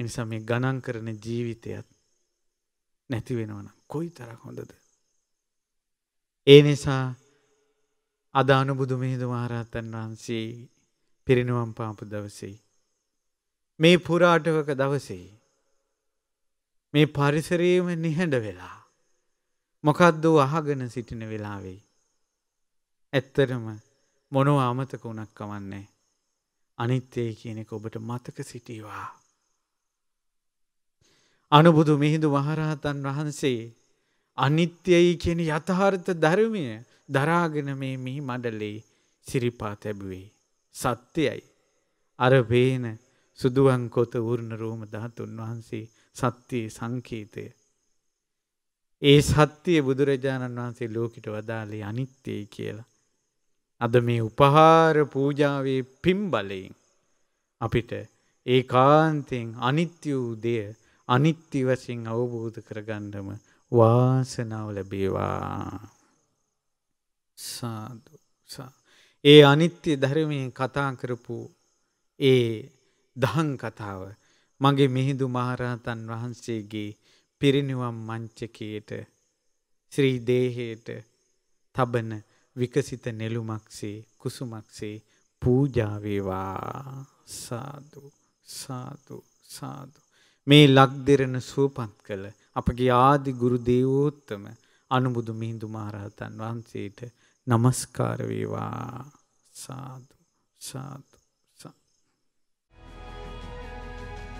එනිසා මේ ගණන් කරන ජීවිතයත් නැතිවෙනවන කොයි තරක් හොඳද. ඒ නිසා අදානු බුදු මිහිදු මහරහතන් වහන්සේ පිරිනුවම් පාපු දවසේ. මේ පුරාටවක දවසේ මේ පරිසරීම නිහඬ වෙලා. මොකක්ද අහගෙන සිටින වෙලාවෙයි. ඇත්තරම මොනව අමතක වුණක් කවන්නේ. අනිත්‍යය කියනෙක ඔබට මතක සිටීවා. අනුබුදු මිහිදු මහරහතන් වහන්සේ අනිත්‍යයි කියන යථාර්ථ ධර්මය දරාගෙන මේ මිහි මඩලේ සිරිපා තැබුවේ. සත්‍යයයි. අර වේන සුදුවන් කොත වුර්ණ රෝම දහතුන් වහන්සේ සත්‍යයේ සංකේතය. ඒ සත්‍යය බුදුරජාණන් වහන්සේ ලෝකට වදාලේ අනිත්‍යය කියලා. අද මේ උපහාර පූජාවේ පිම් බලයෙන් අපිට ඒ කාන්තයෙන් අනිත්‍ය වූදය අනිත්‍ය වසින් අවබෝධ කරගන්නම වාසනාව ලැබේවා. සාදුසා. ඒ අනිත්‍ය ධර්මයෙන් කතා කරපු ඒ දහන් කතාව මගේ මිහිඳු මහරහතන් වහන්සේගේ පිරිනිවම් මංචකයට ශ්‍රී දේහයට තබන විකසිත නෙළුමක්සේ කුසුමක්සේ පූජාවේවා සාදු සාදු සාදු මේ ලක්දෙරණ සුවපත් කළ අපගේ ආදි ගුරු දේවෝත්තම අනුබුදු මිහිඳු මහරහතන් වහන්සේට নমස්කාර වේවා සාදු සාදු